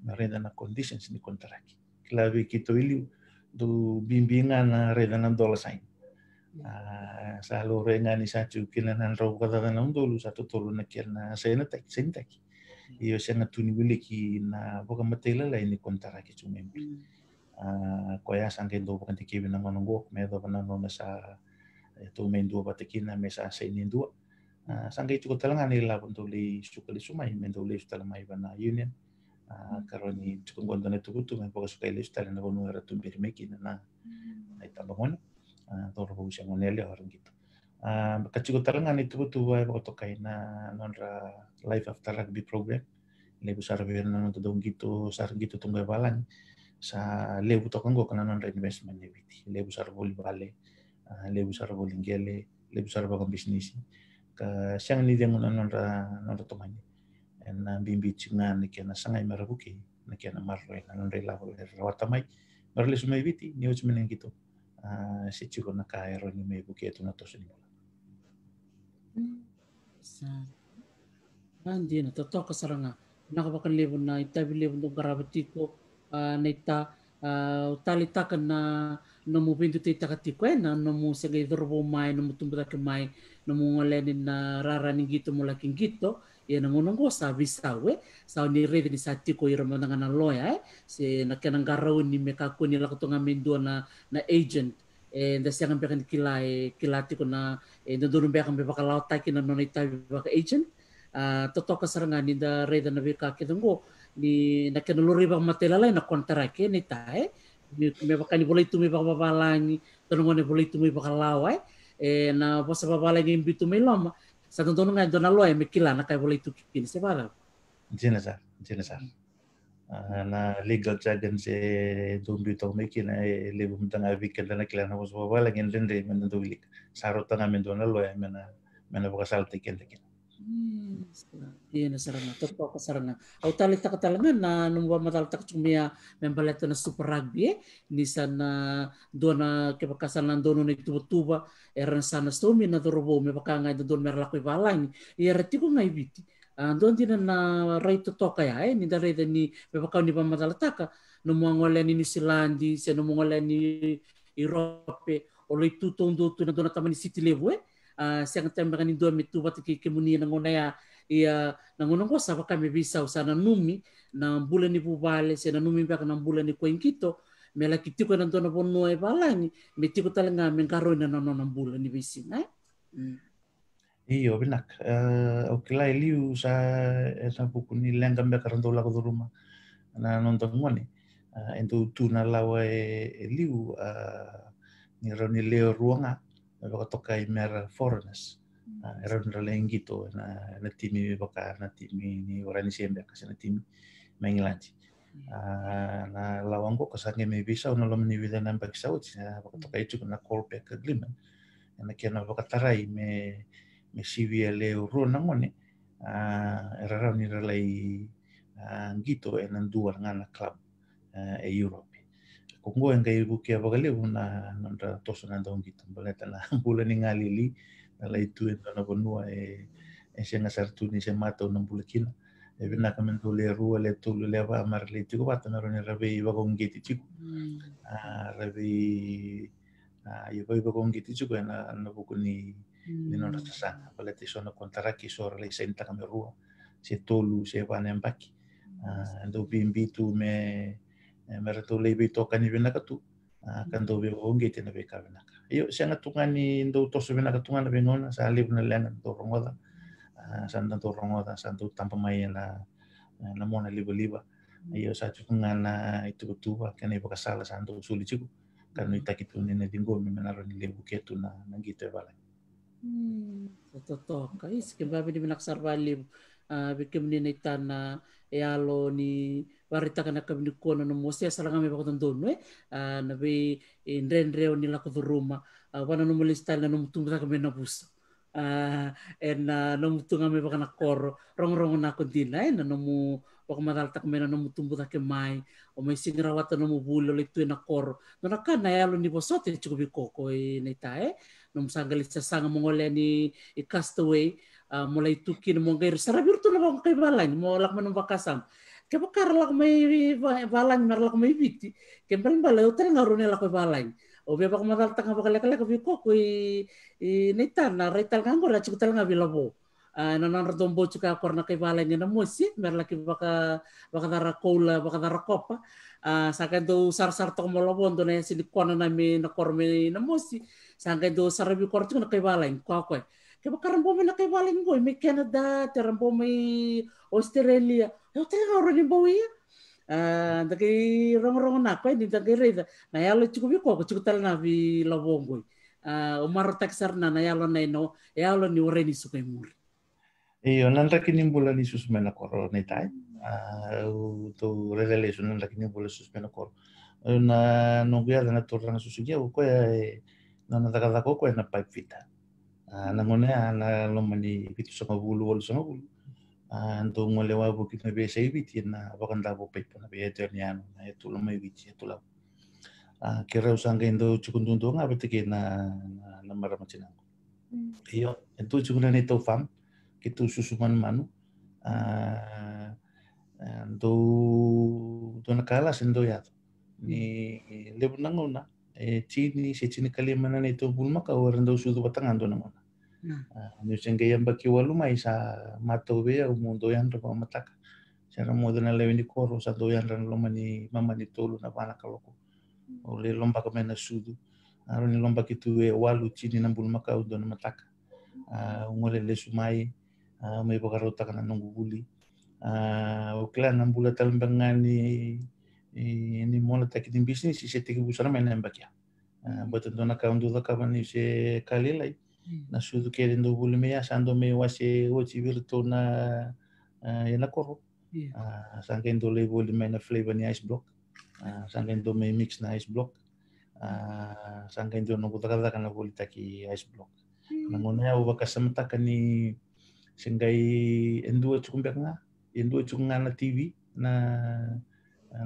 na reda na conditions ni kontraki klavi kito iliu do bimbinga na reda na dola sign Nah, sa lurenga ni sa chukina nan rau kata nan nau tolu satu tolu na kia na sa tak sen tak. Iyo sa na tuni wile ki na boka matela la ini kontara ki chumempi. Ko ya sang kendo boka te kiwi na manongo me do pana no na sa to me ndua patekina me sa sa ini ndua. Sang kei tuko talanga ni la ponto li sukali sumai me ndo li sutala mai union. Karo ni tukung gondone tukutu me boka sukai li sutala na gonu era tumbiri meki na na дургу шамунели хорингит а качигуталан ани тубу тубай отокайна нонра life after rugby program lebu sarvena no dong gitu sar gitu tunggu balan sa lebu tokon go kana non investment ne biti lebu sar vale lebu sar bolingele lebu sar bagan bisnis ka siang ni deng non non non tomani na bimbi chinga ne kana sangai marabuki ne kana marro na non re lavo re rawatamai marle sumai biti ni uchmenen gitu yung あシチュコのカエロに名簿系となとしにも。
Sa hindi na totoo kasara nga nakabakan lebon na itabi lebon ng gravity ko uh, na ita uh, ah, talitakan na namu pinto ti takatiko eh na namu sa gay no mai namu tumbutak mai mo ngalen na raraning gito mulaking gito ia na ngonongo sa visawe sa ni rede ni sa tiko i ramana ngana loya eh se na kena ngarau ni me ka kuni la kotonga na na agent eh da siang pekan kila e kila tiko na e eh, da dorun be kan be bakalau taki na nonai tabi baka agent a ah, totoka saranga ni da rede na be ka kedongo ni na kena lori bang matela lai na kontrake ni tae eh. ni me bakali boleh tumi baka babalangi tonongone boleh tumi baka lawa eh na bosa babalangi bitu me lama Santo nga dona loa e boleh kila na kai wale tuki kipin. se
sa, sa. Ah, na legal jargons si dumbi tau nah, lebih kina e lebu weekend na kila na waswa wala ngin lindri mena duwilik. Saro tanga mendona loa e mena mena
na sarana, totoo ka sarana. Au talik ta katalanga na nungwa matal tak chumia membalet na super rugby nisa na dona kebakasan pakasan na dono na tuba eran sana stomi na dorobo me pakanga do don merla ko balang. Ia retiku ngai biti. Andon dina na ray totoo ka ya ni da rai ni me pakau ni pamatal taka no mongoleni ni Silandi, se no mongoleni Europe, tu na dona tamani city level. Ah, siang tem ni dua mitu watu ki kemuni na ngona ya ia na ngona ngosa waka me bisa usana numi na mbule ni buvale se na numi baka na mbule ni koinkito me la kitiko na tona bonua e balangi me tiko talanga me na na na mbule ni bisi na mm.
Iyo benak uh, ah, o kila eliu sa esa eh, buku ni lenga me karanto la koduruma na nonton ngone uh, ah, entu tuna lawa e eliu uh, ni roni leo ruanga baka tokai mera foreigners era nra to na na timi baka na timi ni orang Indonesia kasi na timi Mengilandi mm. ah, na lawang ko kasange me bisa no lom ni vida nan bak saut baka tokai tu na kolpe ka gliman na kena baka tarai me me sivia le uru na ngone ah, era ra ni relai ngito ah, e nan duar ngana club e Europe kongo nanda toso nanda tosona ndaunkita mbuleta na mbula ni tala itu itue nda bonua e sartu ni xe mata una bula kina e vina kamento le rua le tulu le va amar le tiku bata na rone kongi ti tiku iba iba kongi ti tiku ena buku ni nonda tasanga valeta isona kontaraki isora le isenta rua, se tolu se vana embaki ndo bimbi tu me meratulei be tokani nak tu kan do be hongi nak. be kabenaka io sanga ni do toso benaka na bengona sa na lena do rongoda nda do rongoda santa tampa mai eh, na na mona liba liba io sa tungana itu tuba kana ibu kasala santa usuli ciku kan ita kitu nena dingo me menaro ni lebu ketu na na gitu bala
hmm, Totoo ka. Is, kaya ba binibinaksar balim, bikim ni nitana, ealo ni waritaka nakavinikuona no mosi asalagame vakotontonue nave ndrendre oni lakothoruma vana no molestali na no mutungu takame e, na vusa ena no mutunga me vakana koro rongorongo na kontina ena no mu wakamadala takamena no mutumbu take mai o mai singira wata no mu bule le tuena koro no na kana yalo ni bosote chukubi koko e neitae no musangali sasanga mongole ni i e, castaway mulai tuki no mongai tu na vakai balani mo lakmanu bakasang ke kar lak mai balang mar lak mai biti ke bal bal o tren ne lak balang o be ba ma bak mar tak bak lek lek ko ko i i neitan na re reital kango la chikutal ngabi labo na na ratombo chuka na ke balang e na si mar lak ba ba ka ka dar ko baka baka dara koula baka dara sa ka do sar sar to tok molobo ndo ne si di kon e na mi na kor korme na mo si sa ka do sar e kor chuk na ke balang ko ko Kaya karambo may nakibaling ko, may Canada, karambo may Australia. Kaya talaga rin yung bawi ya. Dagi rong-rong na ako, hindi dagi rin. Nayalo chiko biko, ako chiko tala na vi lawong ko. Umaro taksar na nayalo na ino, yalo ni ore ni sukay muri.
Iyo, nanra kinimbula ni susmela koro ni tay. Tu revelation nanra kinimbula susmela koro. Na nunguya na turra na susugia, uko ya na nadakadako ko ya na pipe fita. Ah, nangone na lomani itu songo bulu bulu songo ah, bulu anto ngole wa bukit na besa ibiti na wakanda bo pek na be eterniano ya na etu ya lomai itu itu ya etu la ah, kira usanga indo cukun tuntu nga bete na na mara aku mm. iyo itu cukup itu fam kita susuman manu anto to itu nakalas sendo ya ni lebu nangona e cini se cini kalimana na bulu bulma ka warando susu batangan do namona niusenge yamba walumai sa be ya umundo matak. pa mataka sara modena lewe ni koro sa do yanra loma lomani mama tolu na bana kaloko ole lomba ka mena sudu aro ni lomba kitu e walu chini na bulma maka udo na matak. Umu le sumai ah pakaro taka na nungu guli okla na bulu talmbangani ni mola takitin bisnis ise teki busara mena tentu nak dona kaundu kapan ni se lagi ndo kerendo meya sando me wase ochi virto na yana e, koro ndo le me na flavor ni ice block ndo me mix na ice block sangendo no kutaka kana bulita taki ice block nangona ya uba taka ni sengai endua cukumbek nga endua cukumbek na TV na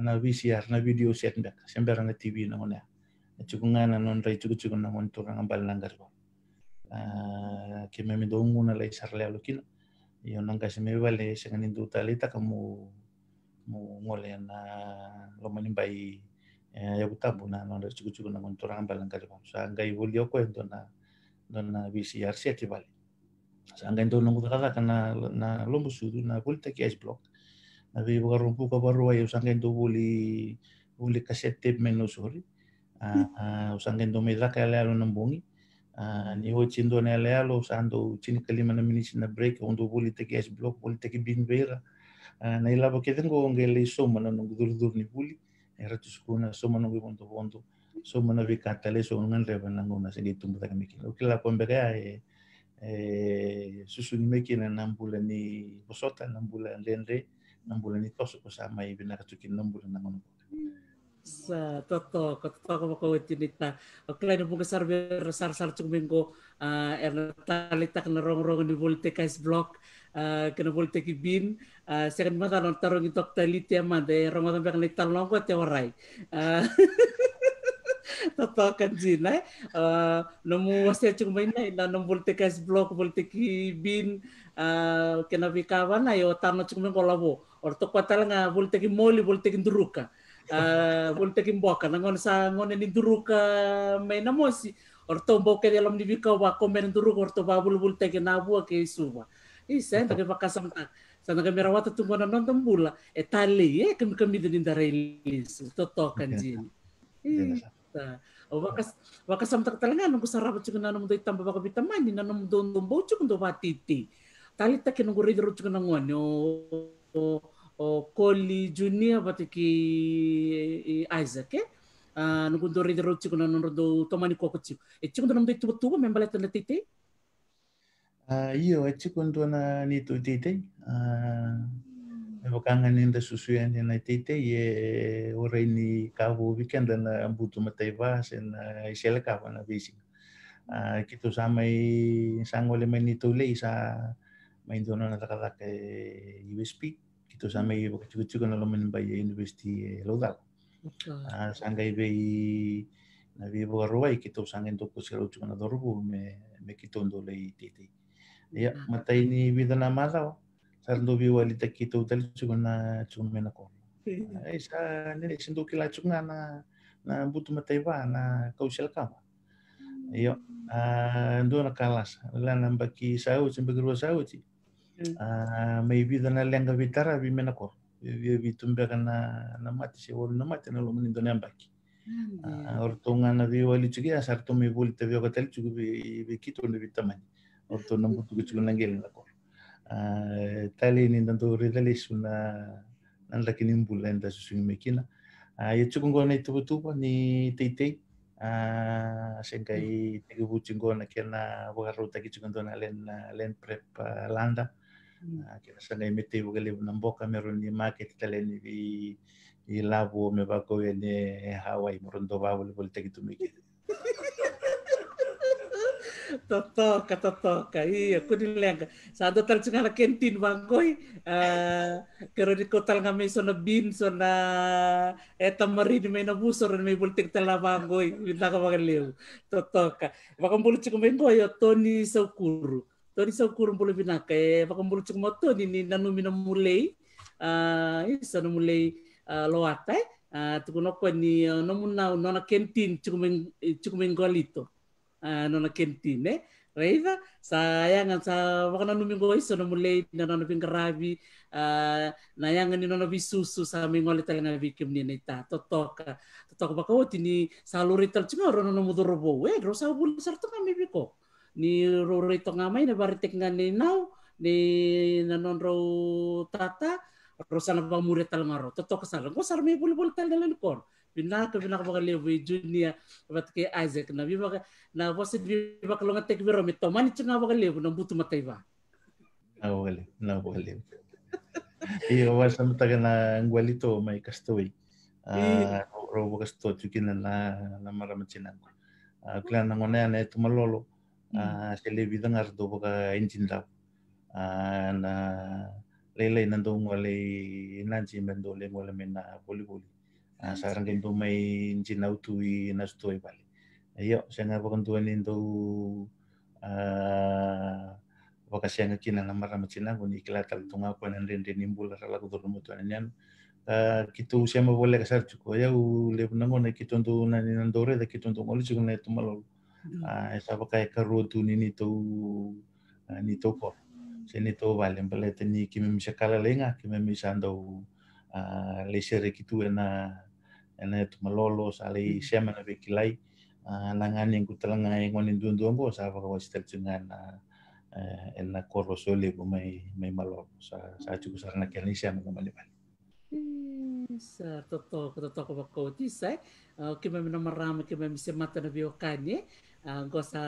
na VCR ya na video set mbek sembera na TV nangona cukumbek na non rai cukumbek namun turang ambal nanggar bang uh, que me mendo una la isarle a lo kila yo nanga se me vale se ganin du talita como como ngole na lo manin bai ya bu na no re chuku chuku na kontoran balang kali bang sa ngai buli ko ento na dona visi se bale. vale sa ngai ento no mudada kana na lombu sudu na bulta ki ice block na vi buka rumpu ka baru ayo sa ngai ento buli buli kasete menosori a usangendo kaya le alo nambongi Ah, ni wo chin do na le sando kalima na mini na break on do boli blok, gas block boli te bin vera na ila ba keten go nge le so mana no dur dur ni boli era e, e, tu skuna soma mana go bondo bondo so mana so ngan re ban ngo na se ni tumbu ta miki o kila ko mbega e susu ni meki na nambula ni bosota nambula lenre nambula ni toso ko sama i bina katukin nambula na
sa toto katoto ko ko tinita o klay no buga sar sar sar chung minggo ah, er talitak na rong rong ni volte kais block ah, kena volte ki bin ah, sekan mata non tarong i tok talite ma de ramadan bang ni talong ko te warai toto kan jina eh. no mu wase chung mai na na volte kais block volte ki bin kena bikawan ayo tarno chung minggo labo or tok patal nga volte ki moli volte ki duruka wontekin boka ngon sa ngon ni duruka na mosi orto boke dalam di bika wa komen duruk orto babul bul na bua ke suba i sen take pakasam ta sana ke merawat tungo na non tembula e tali e kem kem da dinda relis toto kan jin i ta wakas wakasam tak talengan nunggu sarap cukun nanum do tamba baka bitamani nanum do ndombo do tali take nunggu redir na ngon yo. Koli Junior batiki Isaac eh no kundo ri ro chiko no tomani ko ko chiko e chiko no mbe tubo tuh, membala tele tete
ah, io e tuh na ni to tete e vokanga ni susu ya ni na tete ye ore ni kavu weekend na butu mataiva eh, sen isela kava na visi. kita ah, sama eh, i sangole menitule isa main dono na takalak USB kito sama i boki chiku chiku nalo men bai i university lodal. Ah sanga i bai na bi boka roa i kito gitu, sanga ndo robo me me kito gitu ya, ndo nah. mata i ni bi dana mata o sa ndo bi wali ta kito utali na chiku men ako. Ai sa nene kila na na na butu mata na kausel kama. Iya, hmm. ah, ndo na kalas, lalang baki sa uchi, baki Mm. Ah, maividana lenga vitara vimena kor vitumbeka na na mati se na mati na lomuni ndone ambaki mm. ah, ortonga na vi wali chuki asar sarto me bol te vio katal chuki vi vi kito ne vitamani orto na mutu ki chuki nangel na kor tali ni ndando redale suna na laki ni mbula nda susungi mekina ya ah, chuki ngona itubu tubu ni sehingga mm. i tegi bucing gona kena wakarota ki chuki ndona len len prep eh, landa Mm. Ah, Sana mete ni ma meruni market ni vi ilabu mebako
wene
hawa imrondo babu bolite kitumike.
totoka totoka iya kunilenga sa do tal Toto, na kentin bangoy uh, ah, pero di ko tal nga may so na bin so na eta marin may na buso ron may bultik tal na bangoy yun lang ka mga liw totoka baka mbulit si kumain ko yo Tony kuru tori sa kurumpulu pinake pakumpulu cukmoto nini nanu mina mulai uh, isa no mulai loate loata uh, tukunoko ni uh, na, nona kentin cukumen cukumen golito uh, nona kentin eh Raiva, saya ngan sa wakana numingo iso no mulai na nona ping uh, na yang ni nona bisusu sa mingoli talaga bikim ni nita totoka totoka bakawo tini salurital cuma rono no mudorobo eh rosa bulu sarto kami biko ni rurito nga ngamai na nga ni nau ni nanonro tata rosana bang tal ngaro toto kasal ko sar me bul tal dalan ko bina to bina ko le we junior bat ke isaac na bi na wasit bi baka nga ngatek biro mito to man nga baka le na butu matay ba
na baka na baka le iyo wasa mataga na ngwalito may kastoy ah robo kasto tukina na na maramatinan ko Uh, kila na ah, na ane malolo selebidang ar do baka engine lab na lele nandung wale nanci mendo le mola mena poli poli sarang kendo mai engine autui nastoi bali iyo senga bakan tuan indo wakasianga kina na mara machina guni kila tal tunga ko nan rende nimbula rala ko dormo kitu sema bole kasar chuko ya u le nango na kitu ndu na nan dore da kitu ngoli chuko na tumalo Mm. Ah, esa baka e karotu ni ni tau ni tau ko se ni tau vale pele te ni ki me misa kala lenga ki misa ndau le sere ki tu ena ena tu malolo sa le sema na veki lai nangani ngu talanga e ngoni ndu ndu mbo sa baka wasi tel tungan ena koro sole bo mai mai malolo sa sa tu na kani sema na mali mali
sa toto toto ko bakoti sai kime mena marama kime misa mata na biokani angko ah, sa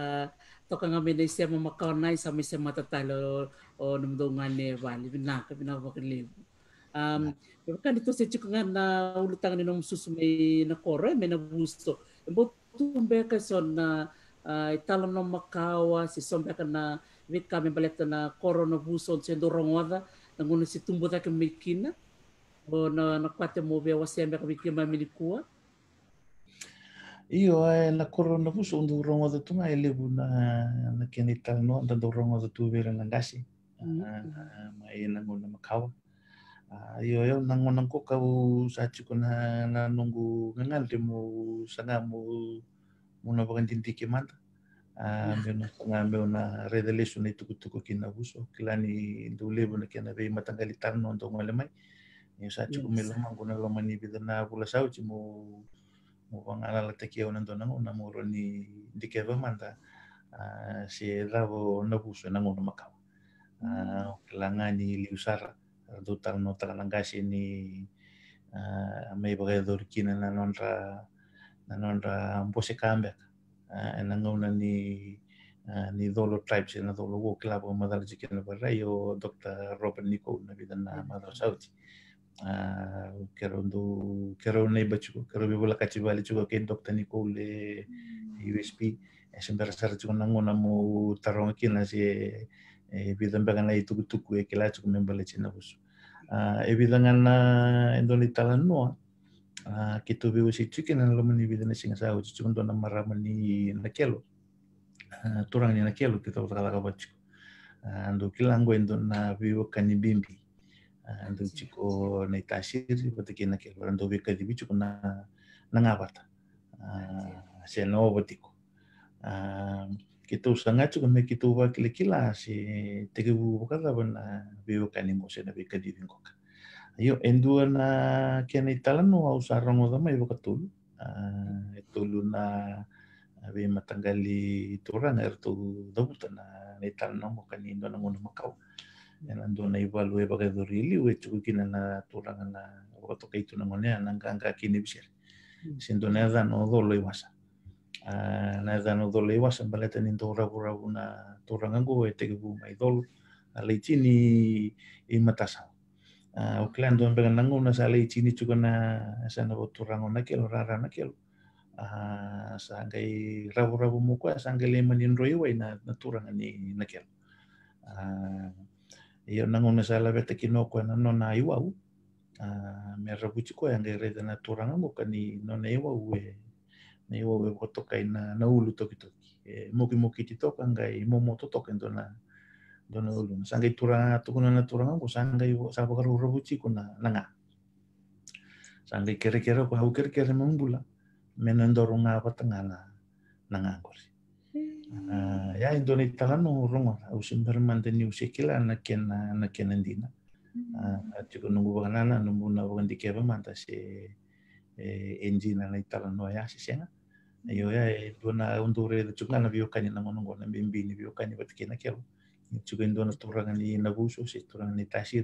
toka nga Malaysia mo makaunay sa misa matatalo o numdungan ni wali na kapina ko kilibo. Um, kan dito sa chiko nga na ulutangan ni nung susumay na nakore, may nabusto. Ibo tumbe ka son na uh, italam ng makawa, si sombe ka na wit kami baleta na koro na buso sa dorongoda, nangunan si tumbo ta kami kina, o na nakwate mo biya wasembe kami kima minikua.
Io na eh, corona fu undu do rongo da tu mai lebu na na keni tal no da do rongo da tu vera mm. ah, ah, na gasi. Ma e na ngona makawa. Iyo io na ngona ko kau sa chiko na na nunggu ngangal te mo sanga mu mu na bagan tinti ke manta. Ambil na ngambil na revelation itu kutuku kina buso kilani ndu lebu na kena be matanggali tal no do ngale mai. Iyo sa chiku melo lo mani bidana sa uchi mu. μου αλλά τα και όνον τον αμόνα μου ρωνει δικαιώματα σε ράβο να σου ένα μόνο μακάβο. Λαγάνι λιουσάρα, δούταλ νότρα λαγκάσι είναι με υποκαιδωρική να νόντρα να νόντρα πώς σε κάμπια να νόντρα είναι η δόλο τράιψη, ένα δόλο γόκλα από μαδάλιτζο και να βαράει ο δόκτα Ρόπεν Νίκο, να πει ναι. τα μαδάλιτζο. ಕೆಲವೊಂದು ಕೆಲವೊಂದು ಬಚ್ಚುಗು ಕೆಲವು ಬೋಲ ಕಚ್ಚಿ ಬಾಲಿ ಚುಗೋ ಕೇನ್ ತೊಕ್ತನಿ ಕೋಲೆ ಯು ಎಸ್ ಪಿ sembara sara chukun nangu namu tarong ki na si ebidan na itu tuku e kila chukun membele china busu ebidan ngana endoni talan noa kitu bi usi chikin na singa sahu chukun dona maramani na kelo turang ni na kelo kita utala kabachiku ando kilango endona biwo bimbi andrutsi chiko na itashiri watiki na kero rando wika di bichu na nangabata ah, se no watiko ah, kita usanga chuko me kita uwa kile kila ah, si teke wu wakala wana wiwa kanimo se na wika di wingoka Yo endua na kia e na itala no au sarongo dama iwa katulu tulu na we matanggali turang ertu dabutan na itala no mo kanindo na ngono makau yana dona iwa lue pakai dorili we cukup kina na tulang na waktu kayak itu namanya nangka angka kini bisa hmm. sinto na no odo lo iwasa na dan odo lo iwasa baleta ninto na tulang angku we tegi bu mai dolu alaici ah, ni imatasa Auckland ah, don pegan nangu na sa alaici ni na sa na tulang na kelo rara na kelo ah, sangkai rabu rabu muka sangkai lemanin roiwa na nah, nah, tulang ni na kelo eo nagnonasa lava takinao koa nanao na io au miaravotsy koa angairezana toragnamo kany nona ah, eo u e na eo au e voatokaina na ulu tokitoki e mokimoki ty toka ngai e momoto toka dona dona ulu sa ngai turanga tokona na toragnamo sa ngai sa vakaro ravotsy ko na nanga sa ngai kerekera ko au kerekera membula menondoro na tangana nangakory Ah, ya indonitalan no rongo usin bermante ni usikila hmm. ah, na ken eh, na ken eh, andina atiko nungu banana nungu na bukan dikeba manta si enjina na italan no ya sisenga yo ya dona undure de chukna na biokani na monongo na bimbi ni biokani batkena kelo indo na turang ni nabuso si turang ni tasir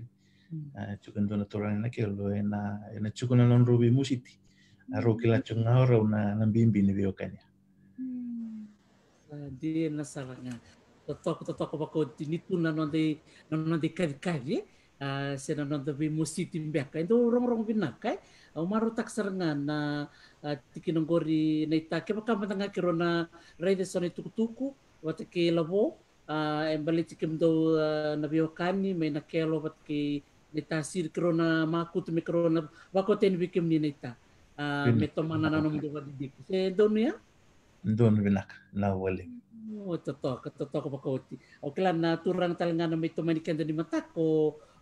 chukin dona turangan na kelo na na chukuna non rubi musiti Arukila na na nambimbi ni biokani
di nasaragna ataoko tataoko avakao nitona nanao andeha nanao andeha kavikavy e ah, sy nanao andabe mosity mbiaka inde rongrogno vinaka e ah, omaro takasaragnana tikinangory naitaky avakambandagnaky ro na ah, ray vesanay tukutuku vataky tuku embale tiky amdao naveokany mainakelo vataky naita siriky ro na makoty meky ro na vakao teny veky amin'i naita meto mananano amdao vadidiko se donia? Ya?
doon winak na wali.
oh toto toto ko pakoti O kala na turang talaga na may tumanikan di matak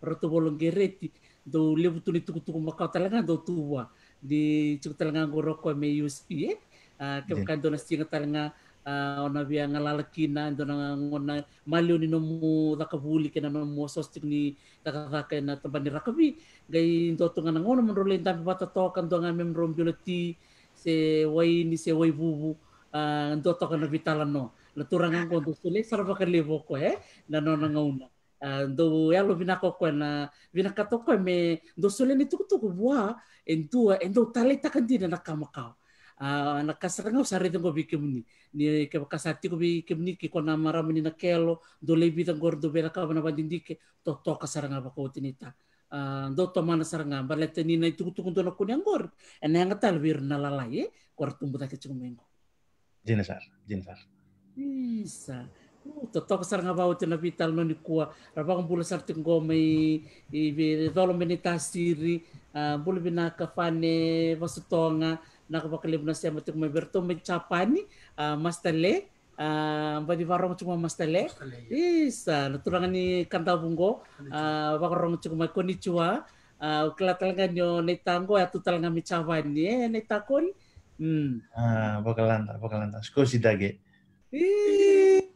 roto bolong gereti. Do libo tuli tuku makau talaga do tuwa. Di cuk talaga ang roko may USB eh. Uh, ah, Kapkan do nasi nga talaga uh, ah, ona via ngalalaki na do na ngona malio ni nomu rakabuli kena nomu sostik ni takakaka na tabani rakabi. Gay do tunga na ngona manrolin tapi kan do nga memrombulati se wai ni se wai bubu. Ah, ndo to kana vitalano la turangan ko ndo sele sarva ka levo ko he na no na ngauna ah, ndo ya lo vina ko na ah, vina ka to me ndo sele ni tuku tuku bua entua endo tale dina na kamakao na kasaranga usare tengo bi kemni ni ke kasati ko bi kemni ki na mara muni na kelo le lebi tengo do bela ka bana bandindike to to kasaranga ba ko tinita ndo to mana saranga ba lete ni na tuku tuku ndo na ene nga talbir na lalaye tumbu ta ke chungmengo
Jennifer. Jennifer.
Isa. Oh, Totoko saranga vau tena vital noni kua ravang bula sarti ngome i ve dalam meni tasiri bina vina kafane vasutonga na ka vakale vina berto me chapani mastale vadi varong tuku mastale isa iya. na ni kanda vungo vakorong tuku me konnichiwa nyo netango ya tutalanga me chapani eh,
うん。ああ、わからんだ、わからんだ。少しだけ。
えー、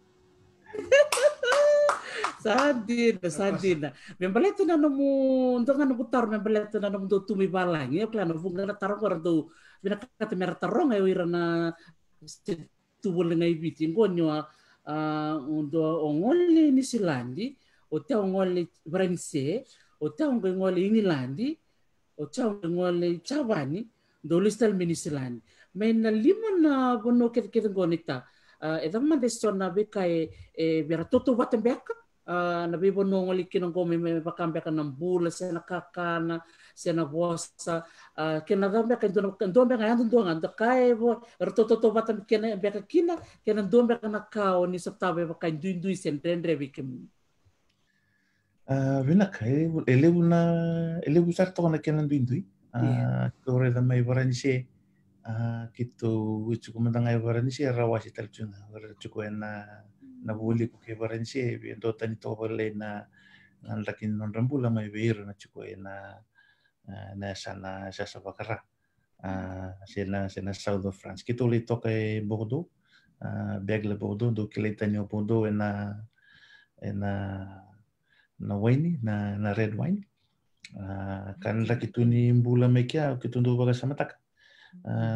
Sadin, sadin. Membelai tu nana mu, untuk nana putar membelai itu nana mu tu mi balang. Ya, kalau nana fungkana tarong kor tu, bina kata merah tarong ya wirana tubuh lengai biting. Kau nyawa ah, untuk ongol ni silandi, ote ongol Franse, ote ongol ini landi, ote ongol Chavani, dolistal minisilani mai na lima na vono keteketengoni ta ah, man tavamacesito na vei kai e vera e toto ah, beka, na vei bono ngoli kinogo me vakabeaka na bula sena kakana sena vosa ah, kena tavabeaka duabeaka ya duduaga da kai vo e vera tototo kena beaka kina kena duabeaka na kao ni saptave vakai duidui sen drendre vei kemi
vena kai elebu e na elevu sar tokona kena duidui Ah, kore da mai varanshi ah, kito uchu kumanda ngai varanshi rawashi talchuna varachuko na na boli ku ke varanshi viendo tani to vale na ngal lakin non rambula may veiro na chuko eh, na ah, na sana sa sa bakara sena sina south of france kito le toka bordeaux begle bordeaux do kile tani bordeaux eh, na eh, na na wine na na red wine Kan laki tuni bula mekia ke tundu baga samatak.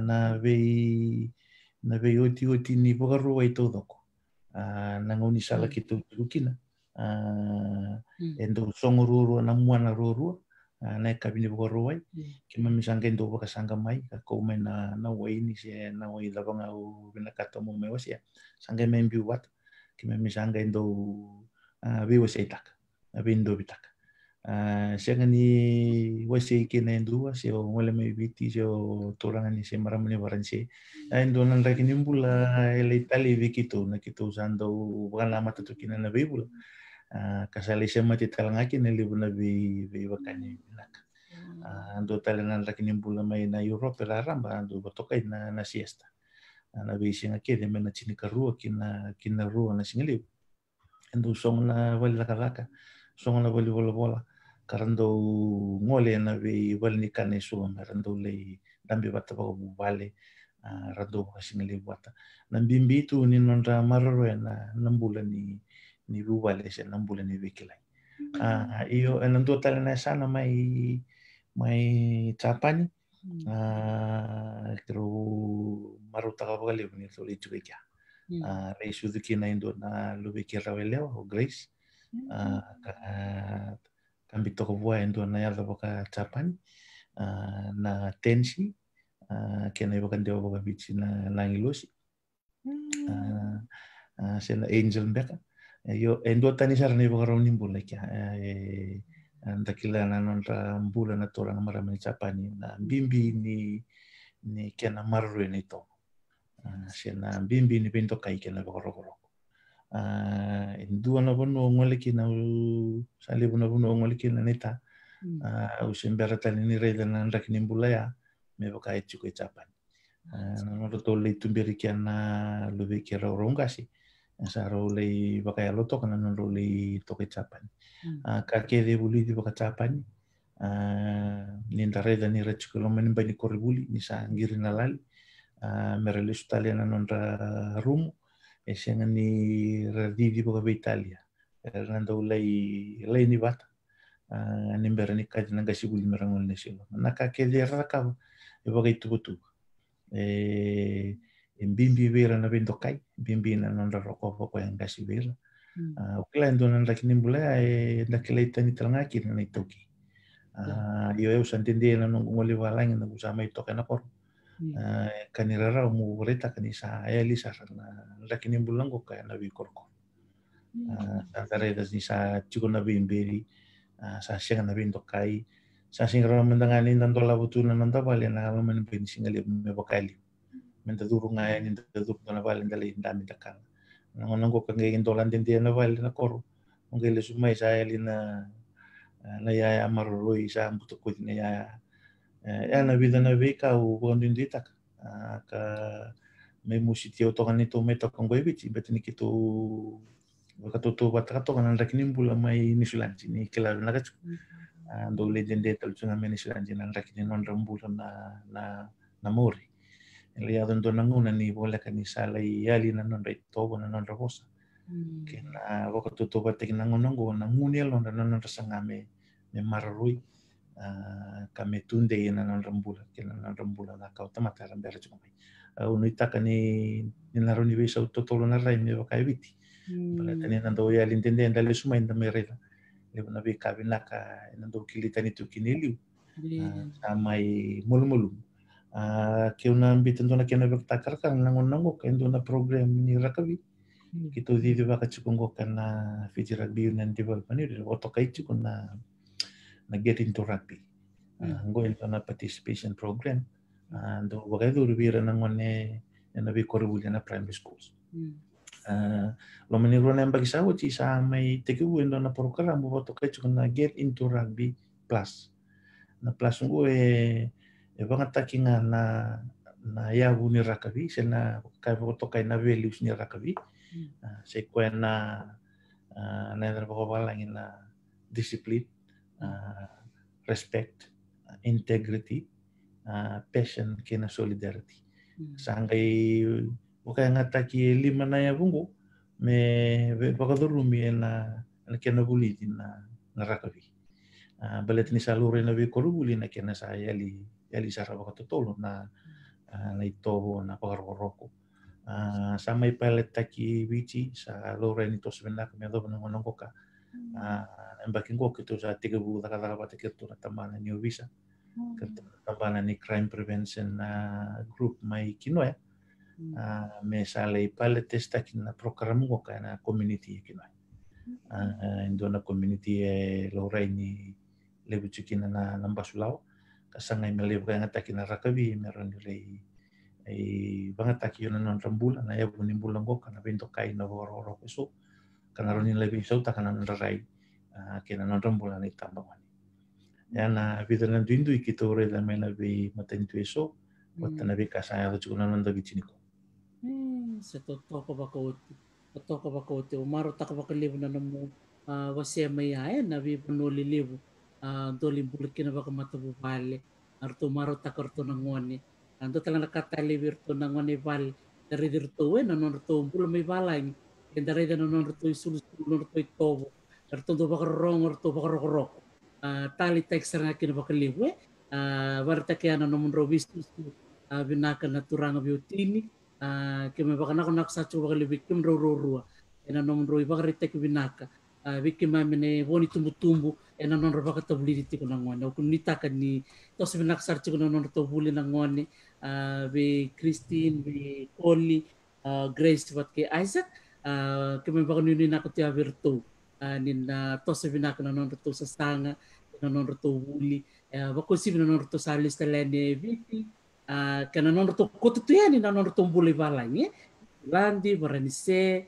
Na vei na vei oti e oti e ni baga rua itu todoko. E ah, na ngoni sala ki tu tukina. Endo songo rurua na muana rurua. Ah, na e kabini baga rua i. Ke mami sanga baga sanga mai. Ka koume na na wai ni se na wai labanga u vina kato mo mewa sia. Sanga membi watu. Ke mami sanga ah, endo viwa bitaka. Uh, ah, siya nga ni wasi kinendua siya wala may biti siya turangan ni e siya maram ah, e e ah, ni waransi ay doon ang rakin yung bula ilay tali vikito na kito saan lama tatukin na nabi bula uh, kasali siya matitalangaki na libo na bi wakan ni minak uh, ando tala na rakin yung bula na Europe raramba ando batokay na na siesta na nabi siya nga kaya may na chinikarua kina, rua na singaliw endu song na wala kakaka Songa na wali wala wala karan ngole na ve wal ni kane su me ran dau le dambi bata ba bu vale ran dau ka sing le bata na bimbi tu ni non ra marro na nambula ni ni bu vale se nambula ni ve kila a io e non do tale na sana mai mai tapani mm. a tro maro ta ka vale ni to le tu a le su du ki na na lu ve kia ra o grace mm. a ambito kubwa endua na yala boka Japan uh, na tenshi uh, ah, kena boka ndio boka bichi na langilosi mm. uh, ah, uh, sena angel beka eh, yo endua eh, tani sara ni boka romni mbula kia eh, ndakila na non ra mbula na tora mara mani Japan na bimbi ni ni kena marru ni to uh, na bimbi ni pinto kai kena boka rokoro uh, indua na vonu ngoliki na hmm. ah, u salivu na vonu ya, e e ngoliki ah, na nita uh, u sembera tani ni reida na nraki ni me waka e tuku e tapani uh, na noro tō lei tumbiri kia na luwe kia rau raungasi ah, sa lei waka e aloto kana lei toko e tapani uh, hmm. ka ke de buli di waka tapani uh, ni nda reida ni retu kiloma ni mbai ni koribuli ni sa ngiri na lali uh, merelesu talia na rumu e siya nga ni Radidi Boga Italia Hernando ulai ulai ni bata ani ah, mbera ni kaji nanga shiguli mbera ngol ni shilo naka kele rakaba e boga itubu tubu e mbimbi vera na bendo kai mbimbi na nanda rokopo kwa yanga shibira ukila hmm. ah, ndo nanda kinimbula e eh, ndakile itani talanga kina na itoki iyo eu santendela nungungole walangi na kusama itoka na koro Iya. Eh, kan irara umu goreta kan isa ayali sarana lakini bulango kaya nabi korko hmm. ah, antara das ni sa chiko nabi imberi ah, sa siya nabi intokai sa singra mendangani tanto labutu na nanta bali na kama man pensingali me bakali mentaduro nga yan intaduro na bali dali dami takang nang nang ko kang gindolan din na bali na koro ang gaila sumay sa eh, ayali na na yaya sa na yaya Eh, e na ka o Burundi taka. Ka me musiti o tonga ni tō me tau kongo ebiti, bete ni to batra wakatoto watakato rakini bula mai New ni ke na do Ndo legende talutunga me New na rakini non na, na, na mori Ele ia dondo nanguna ni bola kanisa la ali na nonra i tōwa na nonra na Kena to to ngonongo na nguni alonda na non me, me ka mety ndeha ihinanandram-bola ke nanandram-bola nakao tamatara ampiaratsiko may hono hitakany nianareo ny hoe sao tontolo anaray miavaka io ity mbola tanenandao hoe alindendeha ndale somainda merela levana hoe kavinaka enandao kilitany tokinelio samay molomolomo keona mbitindona kena na takarkar endo na program ni rakavi hmm. kita di di vaka cikungoka na fiji rugby union development ni otoka ichi na uh, get into rugby. Uh, hmm. go into na participation program. And wakati tu rubira na ngone na bi korubulya na primary schools. Hmm. Uh, lo meniro na bagi sa uchi sa may teki uwi na program mo to kecho na get into rugby plus. Na plus ngo e e banga takinga na na yavu ni rakavi se na kai ko to kai na values ni rakavi. Hmm. Uh, se ko na na e na ko balangin na discipline uh, respect, uh, integrity, uh, passion kena solidarity. Hmm. Sangai wakaya ngata ki lima na ya bungo me bakadurumi na na kena buliti na ah, na rakavi. Uh, balet ni salure na we kolubuli na kena sa yali yali sa bakatotolo na uh, na itoho na pagaroroko. Uh, ah, sa may palet taki wichi sa lore ni tosbenak me do na ngonongoka. bakin ko kito sa tiga buka tara tiga tu na tamana niyo visa kito tamana ni crime prevention na group mai kinoya mm. ah, me sa lei pale testa kina program ko na community kinoya indo na community e lorai ni lebu cikina na nambasulau kasangai melebu kaya ngatakina rakabi meron lei ai bangataki yona non rambula na ya bunin bulango kana bento kai na woro woro so que no rony le biso ta kana nda rai ke na nda mbola ni tamba wani ya na vita na dindu ikito re la mena bi mata ni tueso wata na bi kasa ya tuku na nda bi ko
se ko ba ko to te umaro ta ko ba lebu na na mu wase mai ya na bi bono li lebu do li bulu ke mata bu bale arto maro ta korto na ngoni Ando ah, talang nakatali na bale dari virto we na non virto bulu Kendarai dan non rutoi sulu sulu rutoi tobo. rong tobo kerong, rutoi tobo kerok ah, Tali tekster ngakin bakaliwe. Warta kaya na nomun robis tusu. Binaka na turanga biutini. bakar ah, bakana ko naksacho bakaliwe kim roro rua. Ena bakar roi vinaka, binaka. Wiki mene woni tumbu-tumbu ena non roba tabuliriti di na ngone. Okun nitaka ni tos binakasar tiko na non tabuli na ngone. Be ah, Christine, be Oli, Grace, vat ke Isaac. uh, kami ba kunin ah, na ako tiya virtu uh, nin na uh, to sa binaka na non sa stanga na non to wuli uh, ah, bako si na non to sa lista lene viti uh, kana non to koto to yan na buli balanye landi baranise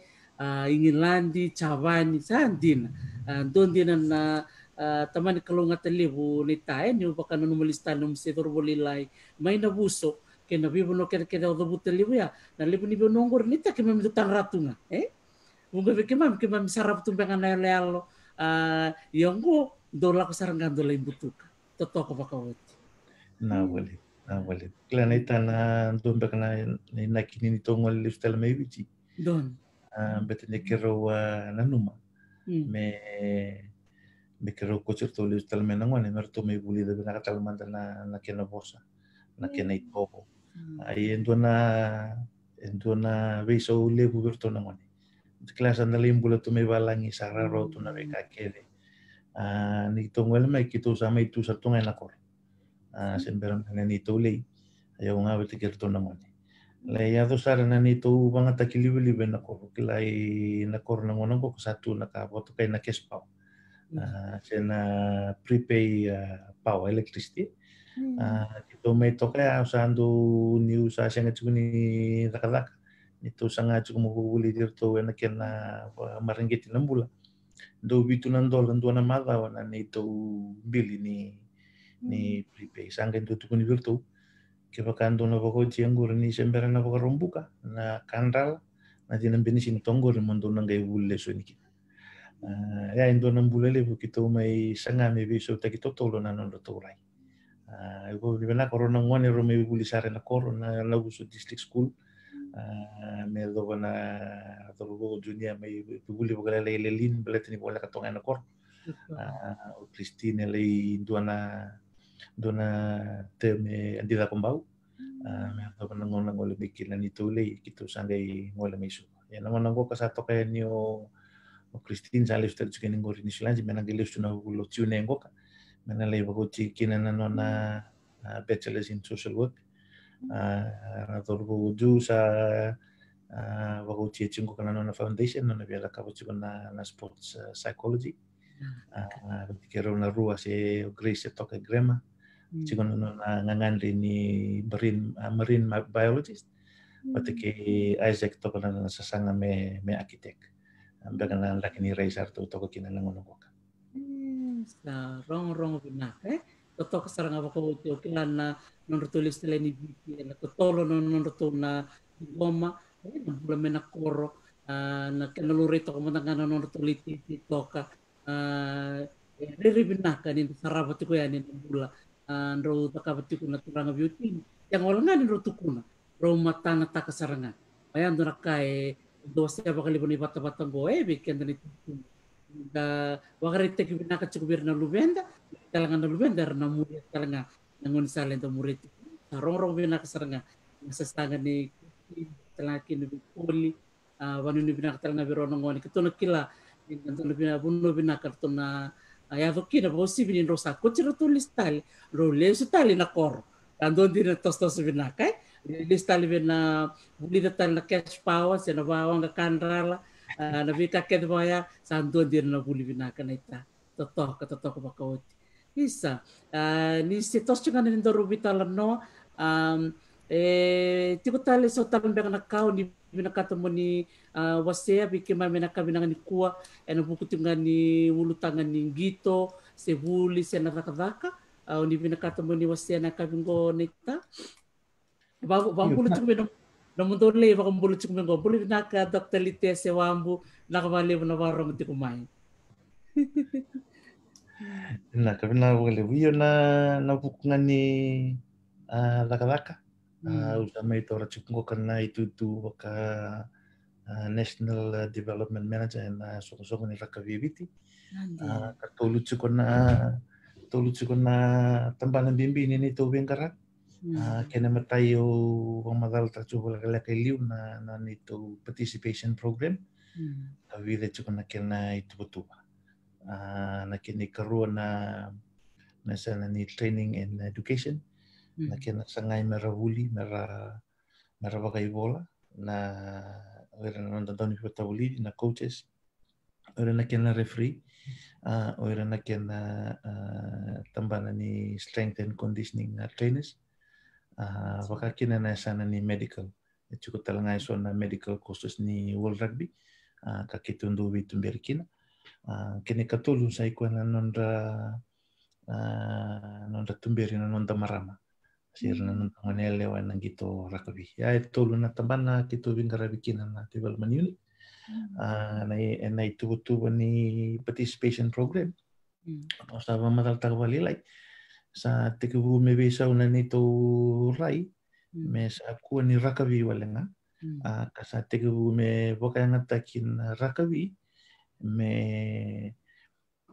ingin landi chavani sandin uh, din na uh, tamani kalunga talibu ni tae ni baka na numalista nung si turbulilay may nabuso ke na bibo no kere kere o dobu te ya na libu ni bibo nongor ni ta ke mami tan ratunga eh munga ke mami ke mami sarap tu benga na le alo ah, a yongo do lako saranga kan do le butuka to ko
na wale na wale klana do na na kinini to ngol le don. me biti ah, don betene kero na numa hmm. me me kero kochir to le stel me na ngone me buli de tal na kena na bosa na kena na hmm. Hmm. ay en tuana en tuana veiso le guberto na ngone. Clase andalin bula tu me balang isara ro to na beka kede. Uh, ni tongwel mai me sama itu satu ngai nakor. Uh, semberam na ni tu le. Ayo nga bete kerto na ngone. Le ya do sara na ni tu banga takiliwi libe nakor. Kilai nakor na ngone ko satu ka boto kai nakespau. Uh, hmm. ah, sena prepay uh, ah, power electricity. あ同盟とかウサンドニューサシャンチムニラカラカ hmm. ah, itu sangat cukup mukuli dir to ena kena marengeti nambula do bitu nando lando na mada wana ni to bili ni hmm. kan ni prepay sangen to tukuni dir to ke bakando na bako tiangur ni sembera na bako rombuka na kanral na tinan beni sin tongo le mondo na ngai bulle so niki ya indo nambule bukito mai sanga me biso takito tolo na nondo to rai Ah, ibu di mana corona ngon ya rumah ibu lisan na labu na busu district school. Ah, Melo na atau buku junior ah, na ibu ibu lisan na lelelin eh, bela tni bola katong na kor. Kristine na dona teme di kumbau. bau. Melo na ngon na bikin na itu leh kita usah leh ngolem isu. Ya na ngon Christine ngoko satu kayak new Kristine saling sudah juga nengorin ಮನೇಲಿ ಇವಾಗ ಚಿಕನ್ ಅನ್ನೋನ್ನ ಬೆಚ್ಚಲಿಸಿನ ಸೂಸಲ್ವಕ್ ಅದೊರ್ಗು ಜ್ಯೂಸ ಇವಾಗ ಉಚ್ಚಿ ಹೆಚ್ಚಿಂಗು ಕಣ್ಣನ ಫೌಂಡೇಶನ್ ನನ್ನ ಬೇರೆ ಕವಚವನ್ನ ನ ಸ್ಪೋರ್ಟ್ಸ್ ಸೈಕಾಲಜಿ ಕೆರವನ si ಅಸೆ ಗ್ರೀಸ್ ತೊಕ ಗ್ರೆಮ ಚಿಗನ ngangan ni marin marine biologist patiki mm. Isaac to kana sasanga me me architect ambega na lakini raisar to to kina
sa nah, rongrong eh toto ka saranga ko te na non rutulis stele ni biki na totolo non non na goma eh, na bula mena koro na eh, kenaluri to ko tangana non rotuli titi toka eh, riri vinaka ni sarava ko ya ni bula ro ko na turang beauty yang wala na ni na ro matana takasaranga ayan dona kai dua siapa kali pun ibata batang gue bikin dan itu da wakare teki bina ka cuk na lubenda talanga na lubenda na muri talanga nangun salen to muri rong rong bina ka saranga sasanga ni bi kuli poli wanu ni bina talanga biro no ngoni ketuna kila nantu bina bunu bina kartuna ya vakina bo si bini rosa kuchi tiro to listal ro le tali na kor tando na tos tos bina kai listal bina buli datang na cash power sena bawang ke kandrala. Ah, na vita ke de moya san do dir na buli bina kanaita to to ka to to ko isa ah, ni se tos changa ni do rubita la no um e tiko tale so tam be na kau ni bina ah, katomo ni wasea ma ka ni kua ena buku tinga ni ulu tanga ni gito se buli se na rakadaka ni bina katomo ni wasea na ka bingo neta ba ba bulu na muntole fa kumbulu chukum ko puli na ka Dr. Lite Sewambu na ka vale na waro mti kumai.
Na ka na wale wio na na bukunga ni laka laka. Mm. Uta mai tora chukum ko kana itu tu waka National Development Manager na soko-soko ni laka viviti. Ka tolu chukum na tolu chukum na tambalan bimbi ni ni tu bengkarak. Uh, mm. ah, kaya naman tayo ang magalatatso wala kalakiliw na, na nito participation program. Mm. Awira ito na kaya ah, na itutuwa. Uh, na kaya nikaroon na nasa na ni training and education. Mm. Na kaya sa ngay marawuli, mara, marawagay bola na wala na nandaw ni patawuli na coaches. Wala na kaya ah, na referee. Uh, wala na kaya na tambana ni strength and conditioning na trainers. wakakina na sana ni medical cukup talangai so na medical khusus ni world rugby ah, ka kitundu bitumbel kina ah, kini katulun saya ko na nonda ah, nonda tumberi na nonda marama sir na hmm. nonda manele wa nang gitu rugby ya tulun na tambana kita bingara bikina na development unit na na itu tu ni participation program ba madal tagwali like sa te kuhu me be sau na rai, hmm. me sa kua ni rakavi walenga. Mm. Uh, ah, ka sa te kuhu me wakaangata ki rakavi rakawi, me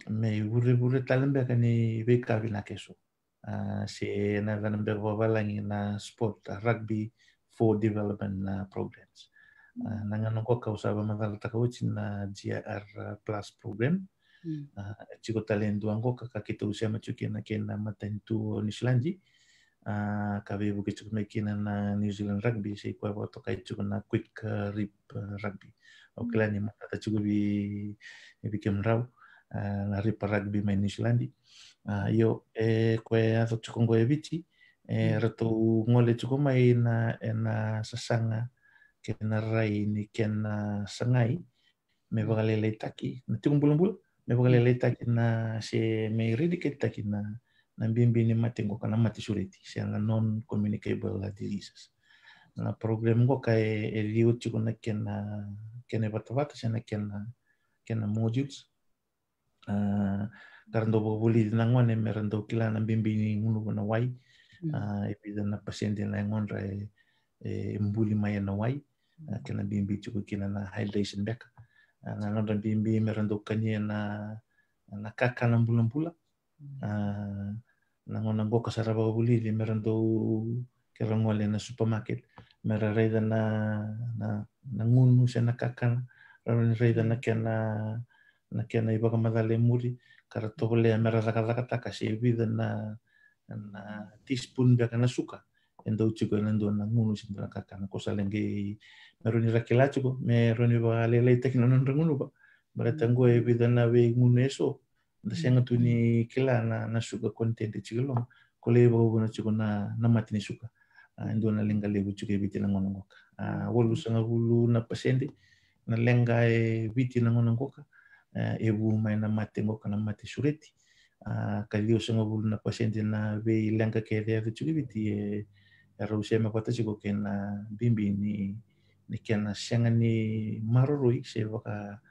me ure ure talembeka ni wekawi na keso. Uh, se na ganambeka wawalangi na sport, rugby for development uh, programs. Uh, ah, nangano ka usaba madala takawichin na GR plus program. chiko talento ango ka kakito usia machuki na kena matentu New Zealand ka ah, kabebu ke chiko na kena na New Zealand rugby se kwa to kai chiko na quick rip eh, rugby okela hmm. ni mata ta chiko bi bi rau na rip rugby main New Zealand ah, yo e eh, kwe ato chiko ngo ebichi e eh, hmm. rato ngole chiko mai na na sasanga kena rai ni na sangai me vagalele hmm. taki bulan bulan me bogale le takina se me ridi ke takina na matengo kana mati sureti se na non communicable diseases na problem go ka e liuti kona kena kena batavata se na kena kena modules uh, karando bobuli na ngone rando kila na bimbini ngunu na wai uh, mm. e pida na paciente na e, e mbuli mai na wai kena bimbi tuku kila na hydration beka Ah, ano, nanandrambibe mirandoka anie na na nakaka na mbolambola hmm. ah, nangonangoka saravavulili mirandou kirangoale na supermarket mira na na na nangunu se nakakana na raida nakena nakena ivakamadale muri kara tovolea mira zakazakataka sevida na na teaspoon biaka kana suka endo utsiko endo na ngunu sin na kakana ko salen ge meroni rakela tsiko meroni ba le le tekno non ngunu ba berarti tango e bidana be ngunu eso da senga tu ni kila na na suka content tsiko lo kolebo le ba bona na na matini suka ah, endo na lenga lebu tsiko e na ngono ngoka a wolu sanga wulu na pasende na lenga e bitina ngono ngoka ah, e bu mai na ngoka na mati sureti a ah, kalio sanga wulu na pasende na be lenga ke de tsiko e Rausema kota chiko kena bimbi ni ni kena shanga ni maroroi se waka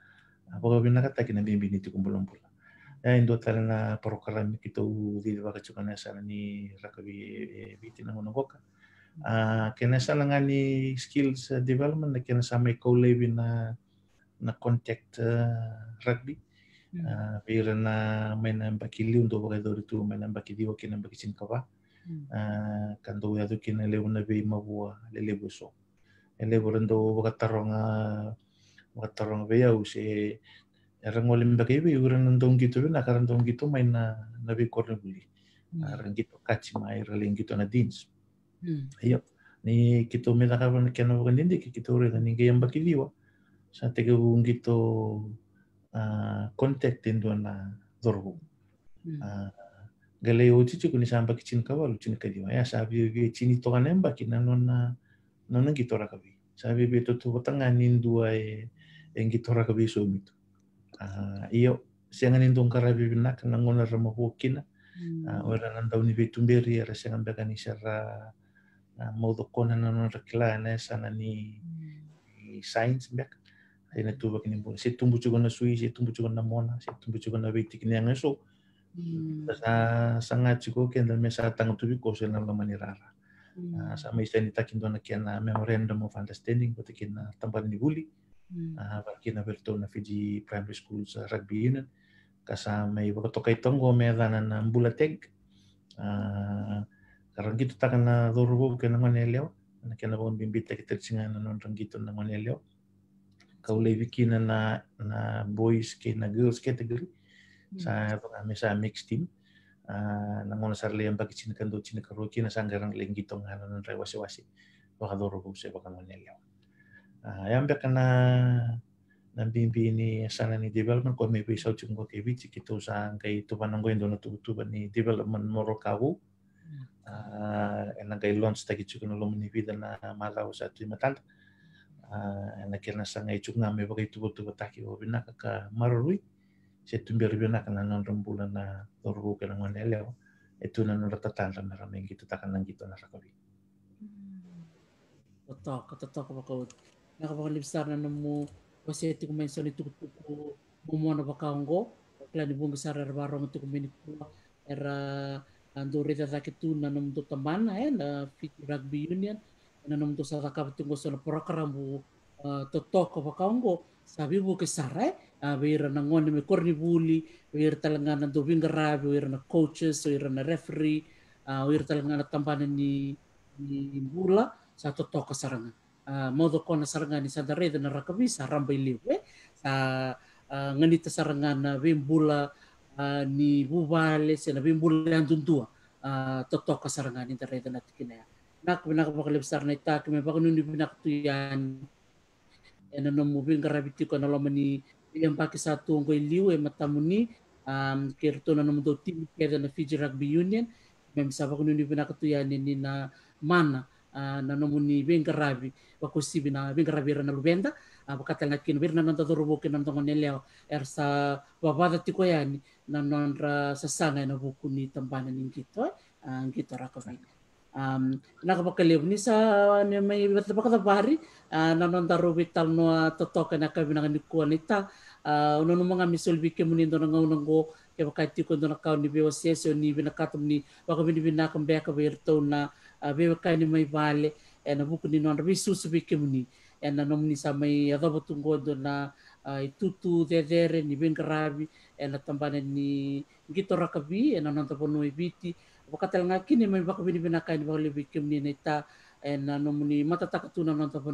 waka bina kata kena bimbi ni tikumbulombula. Ya e, indo tala na program e kita di waka chuka na sana ni rakabi e, biti na ah Kena sana ngani skills development na kena sama ikaw lebi na na contact rugby. Vira hmm. na nampak nambakili untuk waka dori tu nampak nambakili kena nampak kawa. Uh, Uh, kando do ya do kin ele una be mabua ele buso ele borando bakatarong bakatarong ah, be ya use rangolim bagi be uran ndong gitu na karan hmm. ndong gito, main na na be korne buli ran gitu kachi mai raleng gitu na dins hmm. ayo ni kito me da kaban ke no gan kito re ni ge yamba kiliwa sa te ke un gitu contact ndo na dorbu ah galeyooti kun isaan bakki cini ya. Sabi kadi waya saa bebe cini tokanen nona nona ngi gitora kabi to bebe toto watanganin dua en e gitora kabi somitu ah, iyo sianganin don kara bebe nak ngona rama hokina ora hmm. ah, nan dauni be tumberi yara siangan beka ni sara ah, mau nona nanon rakilana sana ni hmm. science beka ina tuba kini bon se tumbu na suisi se tumbu na mona se tumbu chugona beitik ni angeso so Hmm. sa za sangatsiko kenda mesa rara sa na manerara sama isanita kian kena ah, memorandum of understanding kian na tambar ni buli var na berto na fiji primary school sa rugby union kasa kai tong go may dana na ah, bulateg ah, karang gitu na dorbo kena kian na kena bon bimbita kita singa na non rangito na kau lebih wiki na na boys kena girls category సాయంత్రం ఆమె సామిక్స్ team nangona sarle yang bagi cina kandu cina keru cina sanggarang lenggi tong hanan re wasi wasi wakadoro bu se bakang ngone lew yang be kana nampimpi ini sana ni development ko mepi sau cung ko kebi ciki to sang kai to panang ko indona tu tu bani development moro kawu enak kai launch taki cukup nolong ni vida na malau satu matal enak kena sangai cuk ngame bagai tu tu bataki wabina kaka marului settumbiaripena kananang na torbu kanangan eleo etunan na ramarameng gitu takanan gitu na rakabi hmm.
Otak, katatak wakod. Nakapakalipsar na namu kasi iti kumain sa litukutuku mumuan na bakanggo. Kailan ni bunga sa rong iti kuminik ko. Era ando eh, rida zaki tu na namdo taman na eh, na fit rugby union. Na namdo sa kakapatunggo sa napurakarambu uh, eh, totok bakanggo. Sabi ke kasara eh, wira na ngone me korni buli wira talanga na dovinga rabi wira na coaches wira na referee wira talanga na tambana ni ni bula sa totoka toka saranga modo na saranga ni sa dareda na rakavi sa rambai liwe eh? sa ngani ta saranga na bula ni buvale sa na vimbula yang tuntua to totoka saranga ni dareda na tikinaya nak benak bakalib sarna na kime bakunu bakununi benak tuyan ena nomu binga ko na lomani Iyang baki satu tunggoy liw e matamuni um, kirto na naman daw team na Fiji Rugby Union. Mem sa ko nuni pinakatuyan ni na mana uh, na nomuni ni Bengarabi. Wako si na Bengarabi ra na lubenda. Uh, ah, Bakatanga kinbir na nanta turubo kinantongon nileo. Er sa wabada tikoyan na nonra sa na buku ni tambanan ng kito. Ang kito rakavina nakapakaliw ni sa ni ano, may batabaka bari ah, nanon daro vital no totoka na kami nang nikuanita ah, uno no mga misulbi ke munin do nang unang go ke bakati ko do nakaw ni bewa sesyo ni binakatum ni waka ni binakam beka berto na ah, bewa kai ni may vale e eh, na buku ni non bisusubi ke muni e eh, na nom ni sa may adobatungo do na itutu dedere ni bengarabi e eh, na tambana ni gitorakabi e na no ibiti e Wakatal nga kini may baka binibinakay ni baka bikim ni nita and uh, nomuni mo ni matatakatunan ng ena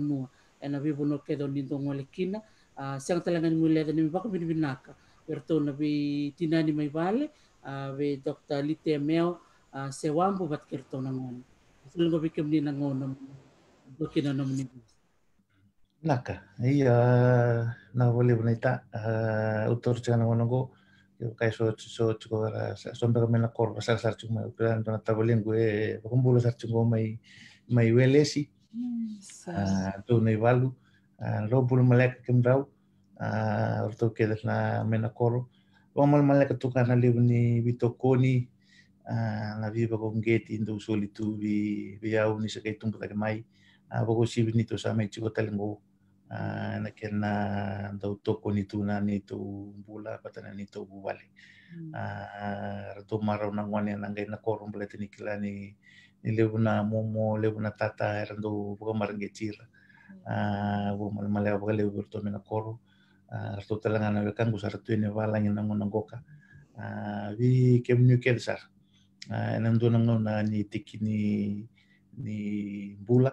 na nabibo uh, no kedo kina ng walikina uh, siyang talaga ni muleda ni baka binibinaka pero to nabi ni may vale we uh, Dr. Lite Meo uh, sewambo bat na ngon Sila ko bikim ni nangon dokin na nomuni
Naka, iya na boleh bonita uh, utur jangan nangon kai so so chiko ra sombe kame na korba sar sar chiko mai upira ndo na tabo lengu eh, e kumbulo chiko mai mai welesi
ah, to
nei valu ah, lo bulu malek kem rau ah, orto kedes na mena koro o mal malek tu kana libu ni bitokoni na viva con geti ndo soli vi vi au ni se kai tumpa mai a bogo sibi ni to sa mai chiko talengo Ah, na kena dau toko ni tu na ni tu bula patana ni tu bubali tu marau na ngwane na ngai na korum bela tini kila ni ni lebu na momo lebu na tata randu buka marangge cira mm. ah, bu malmale buka lebu bertu ah, mena koru ratu talanga na bekang gusar ratu ini valang na ngona goka vi kem nyu kelsar enam tu na ngona ni tiki ni ni bula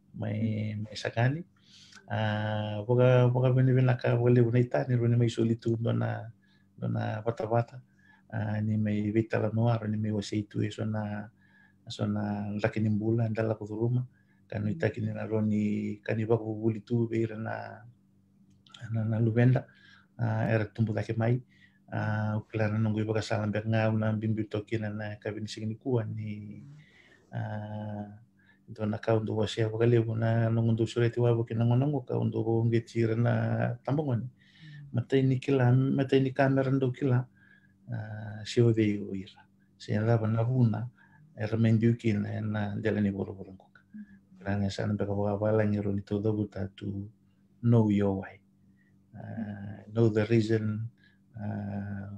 mai mai sakali uh, poka poka bene bene laka poka lebu nei tani rune mai soli dona dona vata vata uh, ni mai vita la noa ni mai wasei tu na e sona na laki ni mbula ndala ko ruma kanu itaki ni na roni kani ba tu na na, na lubenda uh, era tumbu dake mai uh, uklara nunggu iba kasala mbek ngau na bimbi toki na na ah kuwa ni uh, donaka undu wasia wakali na nungundu sureti wabu kina ngonongo ka undu unge tira na tambongon matai ni kila mata ini kamera ndo kila sio de uira sina laba na vuna diu kina na jalani boro boro ngoka ranga sana beka wawa wala ngiro ni todo to know your way ah, know the reason uh,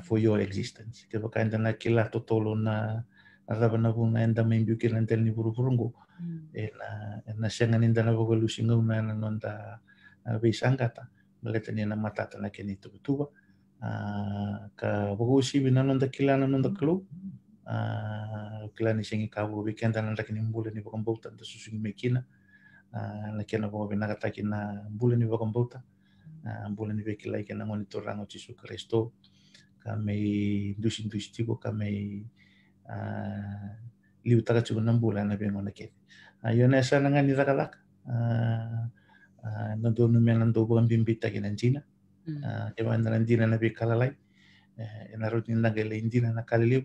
for your existence. Kaya kanda na kila totolo na agavanavunaenda membi ukilandela ni vuruvurungu hmm. ela nasiaga ni dala ngo, una na veisagata galeta ni na matata na keni tuvutuva ka vavausivi nonda kila nonda kalu kila ni segi kavu vikenda na daki ni bula ni vakabauta da susugi mekina na kena vavavinaka taki na bula ni vakabauta bula ni vekilai kena monitoraga o jisu kristo ka mei dusi dusi ka Ah, liutaka chukunam na pe ngona ke ah, yona esa ngani ni zakalak ah, na do nume na do bon bimbita taki na jina hmm. eh, e, e, e na nan jina na pe kalalai e na rutin nanga le indina na kaliliu liu.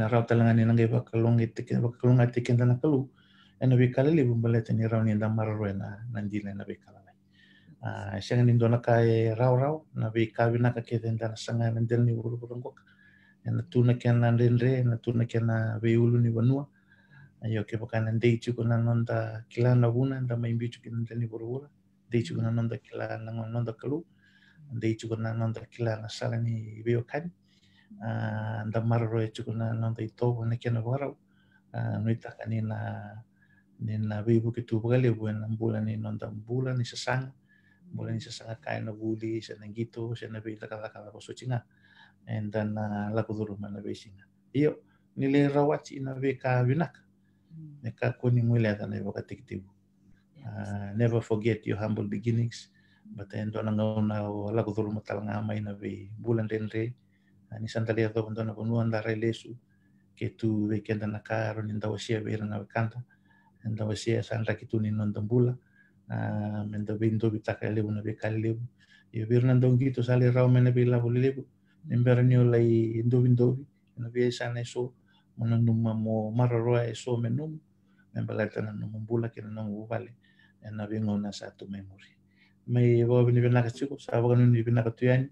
na rauta langa ngani na ngai baka e teke ba kalong ate ke nan kalu e na pe kalaliu bumbala te ni rauni nda mararo na nan jina na pe kalalai Siang ni dona kai rau rau na be kawina ka ke den dana sanga nan del ni uru ena tuna ke na renre ena tuna ke na ni vanua ayo ke poka na deichu na nonda kila na vuna nda maimbichu ke nda ni borobora deichu ko na nonda kila na nonda kalu deichu ko na nonda kila na sala ni veo kani nda marro e chuko na nonda ito na ke na varau noita kani na na vivu ke tu bale na bula ni nonda bula ni sasanga bula ni sasanga kain na buli sa nangito sa na kala kala enda na uh, lakudhuruma na veishina hiyo nilirawachi inaveka vinaka mm. neka kuni ngwileta na vakatikitivu uh, never forget your humble beginnings but endo na ngauna o lakudhuruma talanga mai na ve bulan renre uh, ni sandalia do ndona bonua ketu relesu ke tu na karo ni nda wasia ve ranga kanta wasia sandra kituni nondambula uh, mendo vindo vitaka lebu na ve kalilebu Yo vi nandongito sale rao mene vi lavo emberan'olay indovindovi inavia sana eso mananuma mo mararoa eso menum membalata na numumbula kina nanguvale na vingona e sa tu memory mai e wa bini bina ka chiko sa wa kanuni bina ka tuyani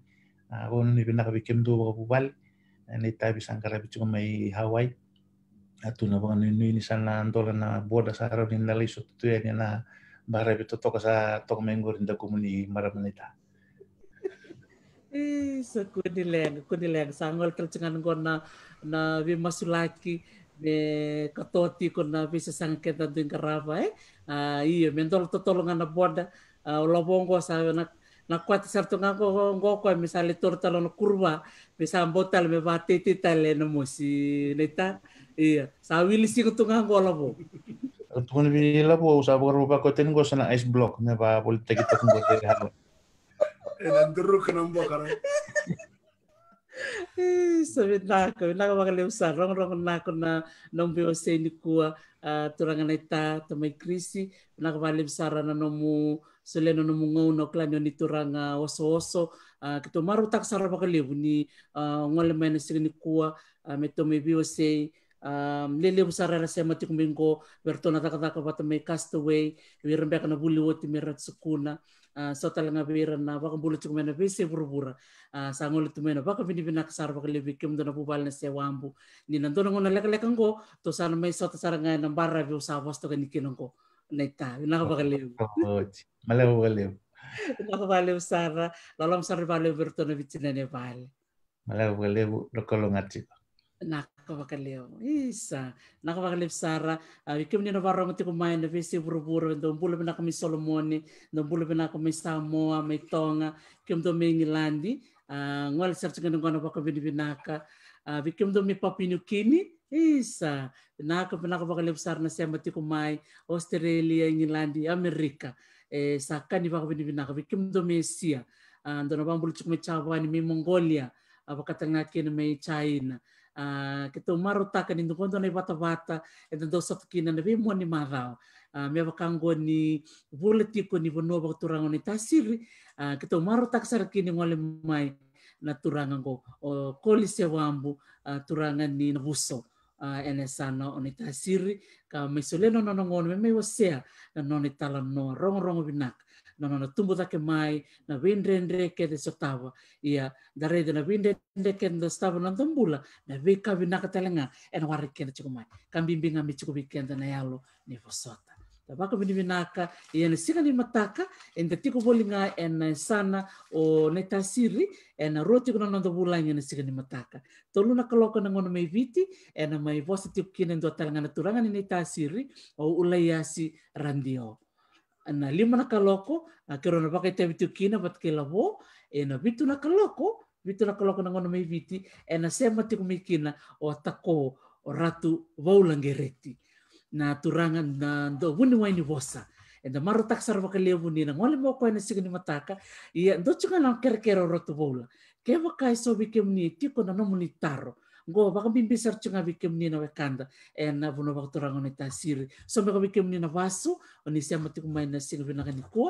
wa kanuni bina ka bikem do wa bubal ni e tabi sangkara bichiko mai Hawaii atu na wa kanuni ni sana andola na boda sa harap ni naliso tuyani na bahara bito toka sa toka mengorin da kumuni maramanita.
Isso, Kunilenga, Kunilenga, sangol kelcengan gona na vi masulaki be katoti kona vi sesang kenta tuin karava eh. Ah, iyo, mentol totolongan na boda, ah, lobongo sa na na kwati sarto nga ko ngo ko misali tortalo na kurva bisa botal me batete tale na mosi neta iya sa wili si ko nga ko labo
Tungan bi labo sa bor ba sana ice block me ba politik kita ko
Eh, Nandurukanam bakara. Eh, Sabi na ako, nakawakaliw sa rongrong na ako na nung biwase ni kuwa uh, turangan ita to may krisi, nakawaliw sa rana no mu suleno no mu ngaw no klanyo ni turanga oso-oso, uh, ah, kito marutak sa rawakaliw ni uh, ah, ngwala may nasirin ni kuwa, uh, ah, may to may biwase um, liliw sa rara sa mati kumbingo, werto na takataka pata may castaway, wirambeka na buliwot, mirat sukuna, sotala nga bira na baka bulut ko mena be se burbura sangol tu mena baka bini bina kasar baka dona bubal na se wambu ni nan dona ngona lek lekang to sana mai sota saranga na barra be usa bos to ni kinong go na ta na baka lebi
malaw lebi
na baka lebi sara lalam sar bale bertona bitina ne bale nakavakaleo isa nakavakaleu sara ah, ikimni na varong tiku na vesi buruburu do bulu bina kami solomoni do samoa mai tonga kim do me ngilandi ah, ngol sar tsinga ngona baka bini binaka vikim ah, do me papinu isa naka pinakavakaleu sara na sema australia ngilandi amerika e eh, sakani baka bini binaka vikim do me sia ndona bambulu tsukume chawani mongolia avakatanga kene china Ah, kito maruta kan ni nukonto e na wata wata e dosa safkina na vemo ni marao ah, me vakango ni buleti tiko ni vono ba turango ni tasiri ah, kito maruta kini ngole mai na turanga ko o koli se wambu turanga ni vuso ene sana oni tasiri ka mesoleno nonongono me me wasea na noni talano rongo rongo binak no no tumbu dake mai na winrendre ke de sotawa ia da rede na winrendre ke de sotawa na tumbula na ve ka vina ka telenga en wari ke de mai kan bimbinga mi chuku bikenda na yalo ni vosota Tabaka vini vinaka, ia ni singa ni mataka, en te tiku bolinga en sana o ne tasiri, en roti kuna nanda ia ni singa ni mataka. Tolu na kaloka na ngono mei viti, en mai vosa tiku kina ndo talanga na turanga ni ne tasiri o ulayasi randio na lima na kaloko ah, kero na pakai tabi tu kina pat ke lavo e na bitu na kaloko bitu na kaloko na ngono mai viti e na sema tiku kina o tako o ratu waulangereti na turangan na ndo wuni waini wosa. e na maro taksar wakalevu ni na ngole mo koe na siku ni mataka iya ndo chunga na kere kero waula ke wakai sobi ke tiko na nomu taro go baka bimbi search nga wiki mnina wekanda en eh, vuno baka turanga ni tasiri so baka wiki mnina vasu oni sema tiku maina singa vina gani ko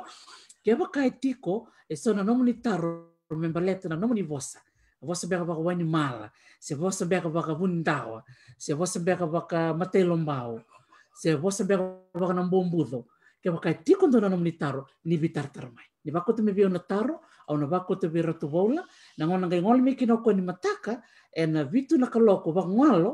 ke baka etiko e eh, so na nomu ni taro remember letter na nomu ni vosa vosa baka baka wani mala se vosa baka baka vundawa se vosa baka baka matei lombao se vosa baka baka nambombudo ke baka etiko ndo na nomu ni taro ni bitar tarmai ni bako te me bio na taro au na bako te be ratu vola na ngona ngai ngol me kinoko ni mataka ena vitu na kaloko vakangalo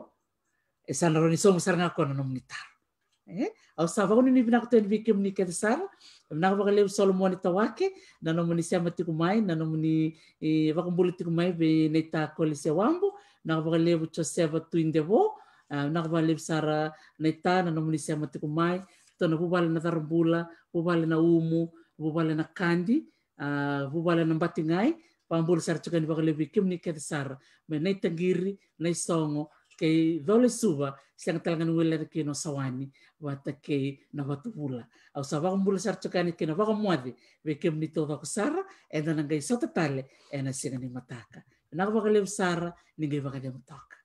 e sa na roni sobo saragako na nomuni taoauavakanunivinatvi kemuni keesaiavakalevsolomon tawake na nomuni sema tiko mai na nomuni e, vakabula tiko mai vei naita kolisewabu mnakvakalevu joseva tuidevo minakvaklevu sara naita na nomuni sema tikomai to na vuvale na carabula vuvale na umu vuvale na kadi a vuvale na batingai pambul sar chukan ba lebi kimni ket sar me nei tangiri nei songo ke dole suba siang talangan weler ke no sawani wata ke na watu pula au sa bang bul sar chukan ke na bang muadi be kimni to ba sar e na ngai sota tale e na singani mataka na ba lebi sar ni ngai ba lebi taka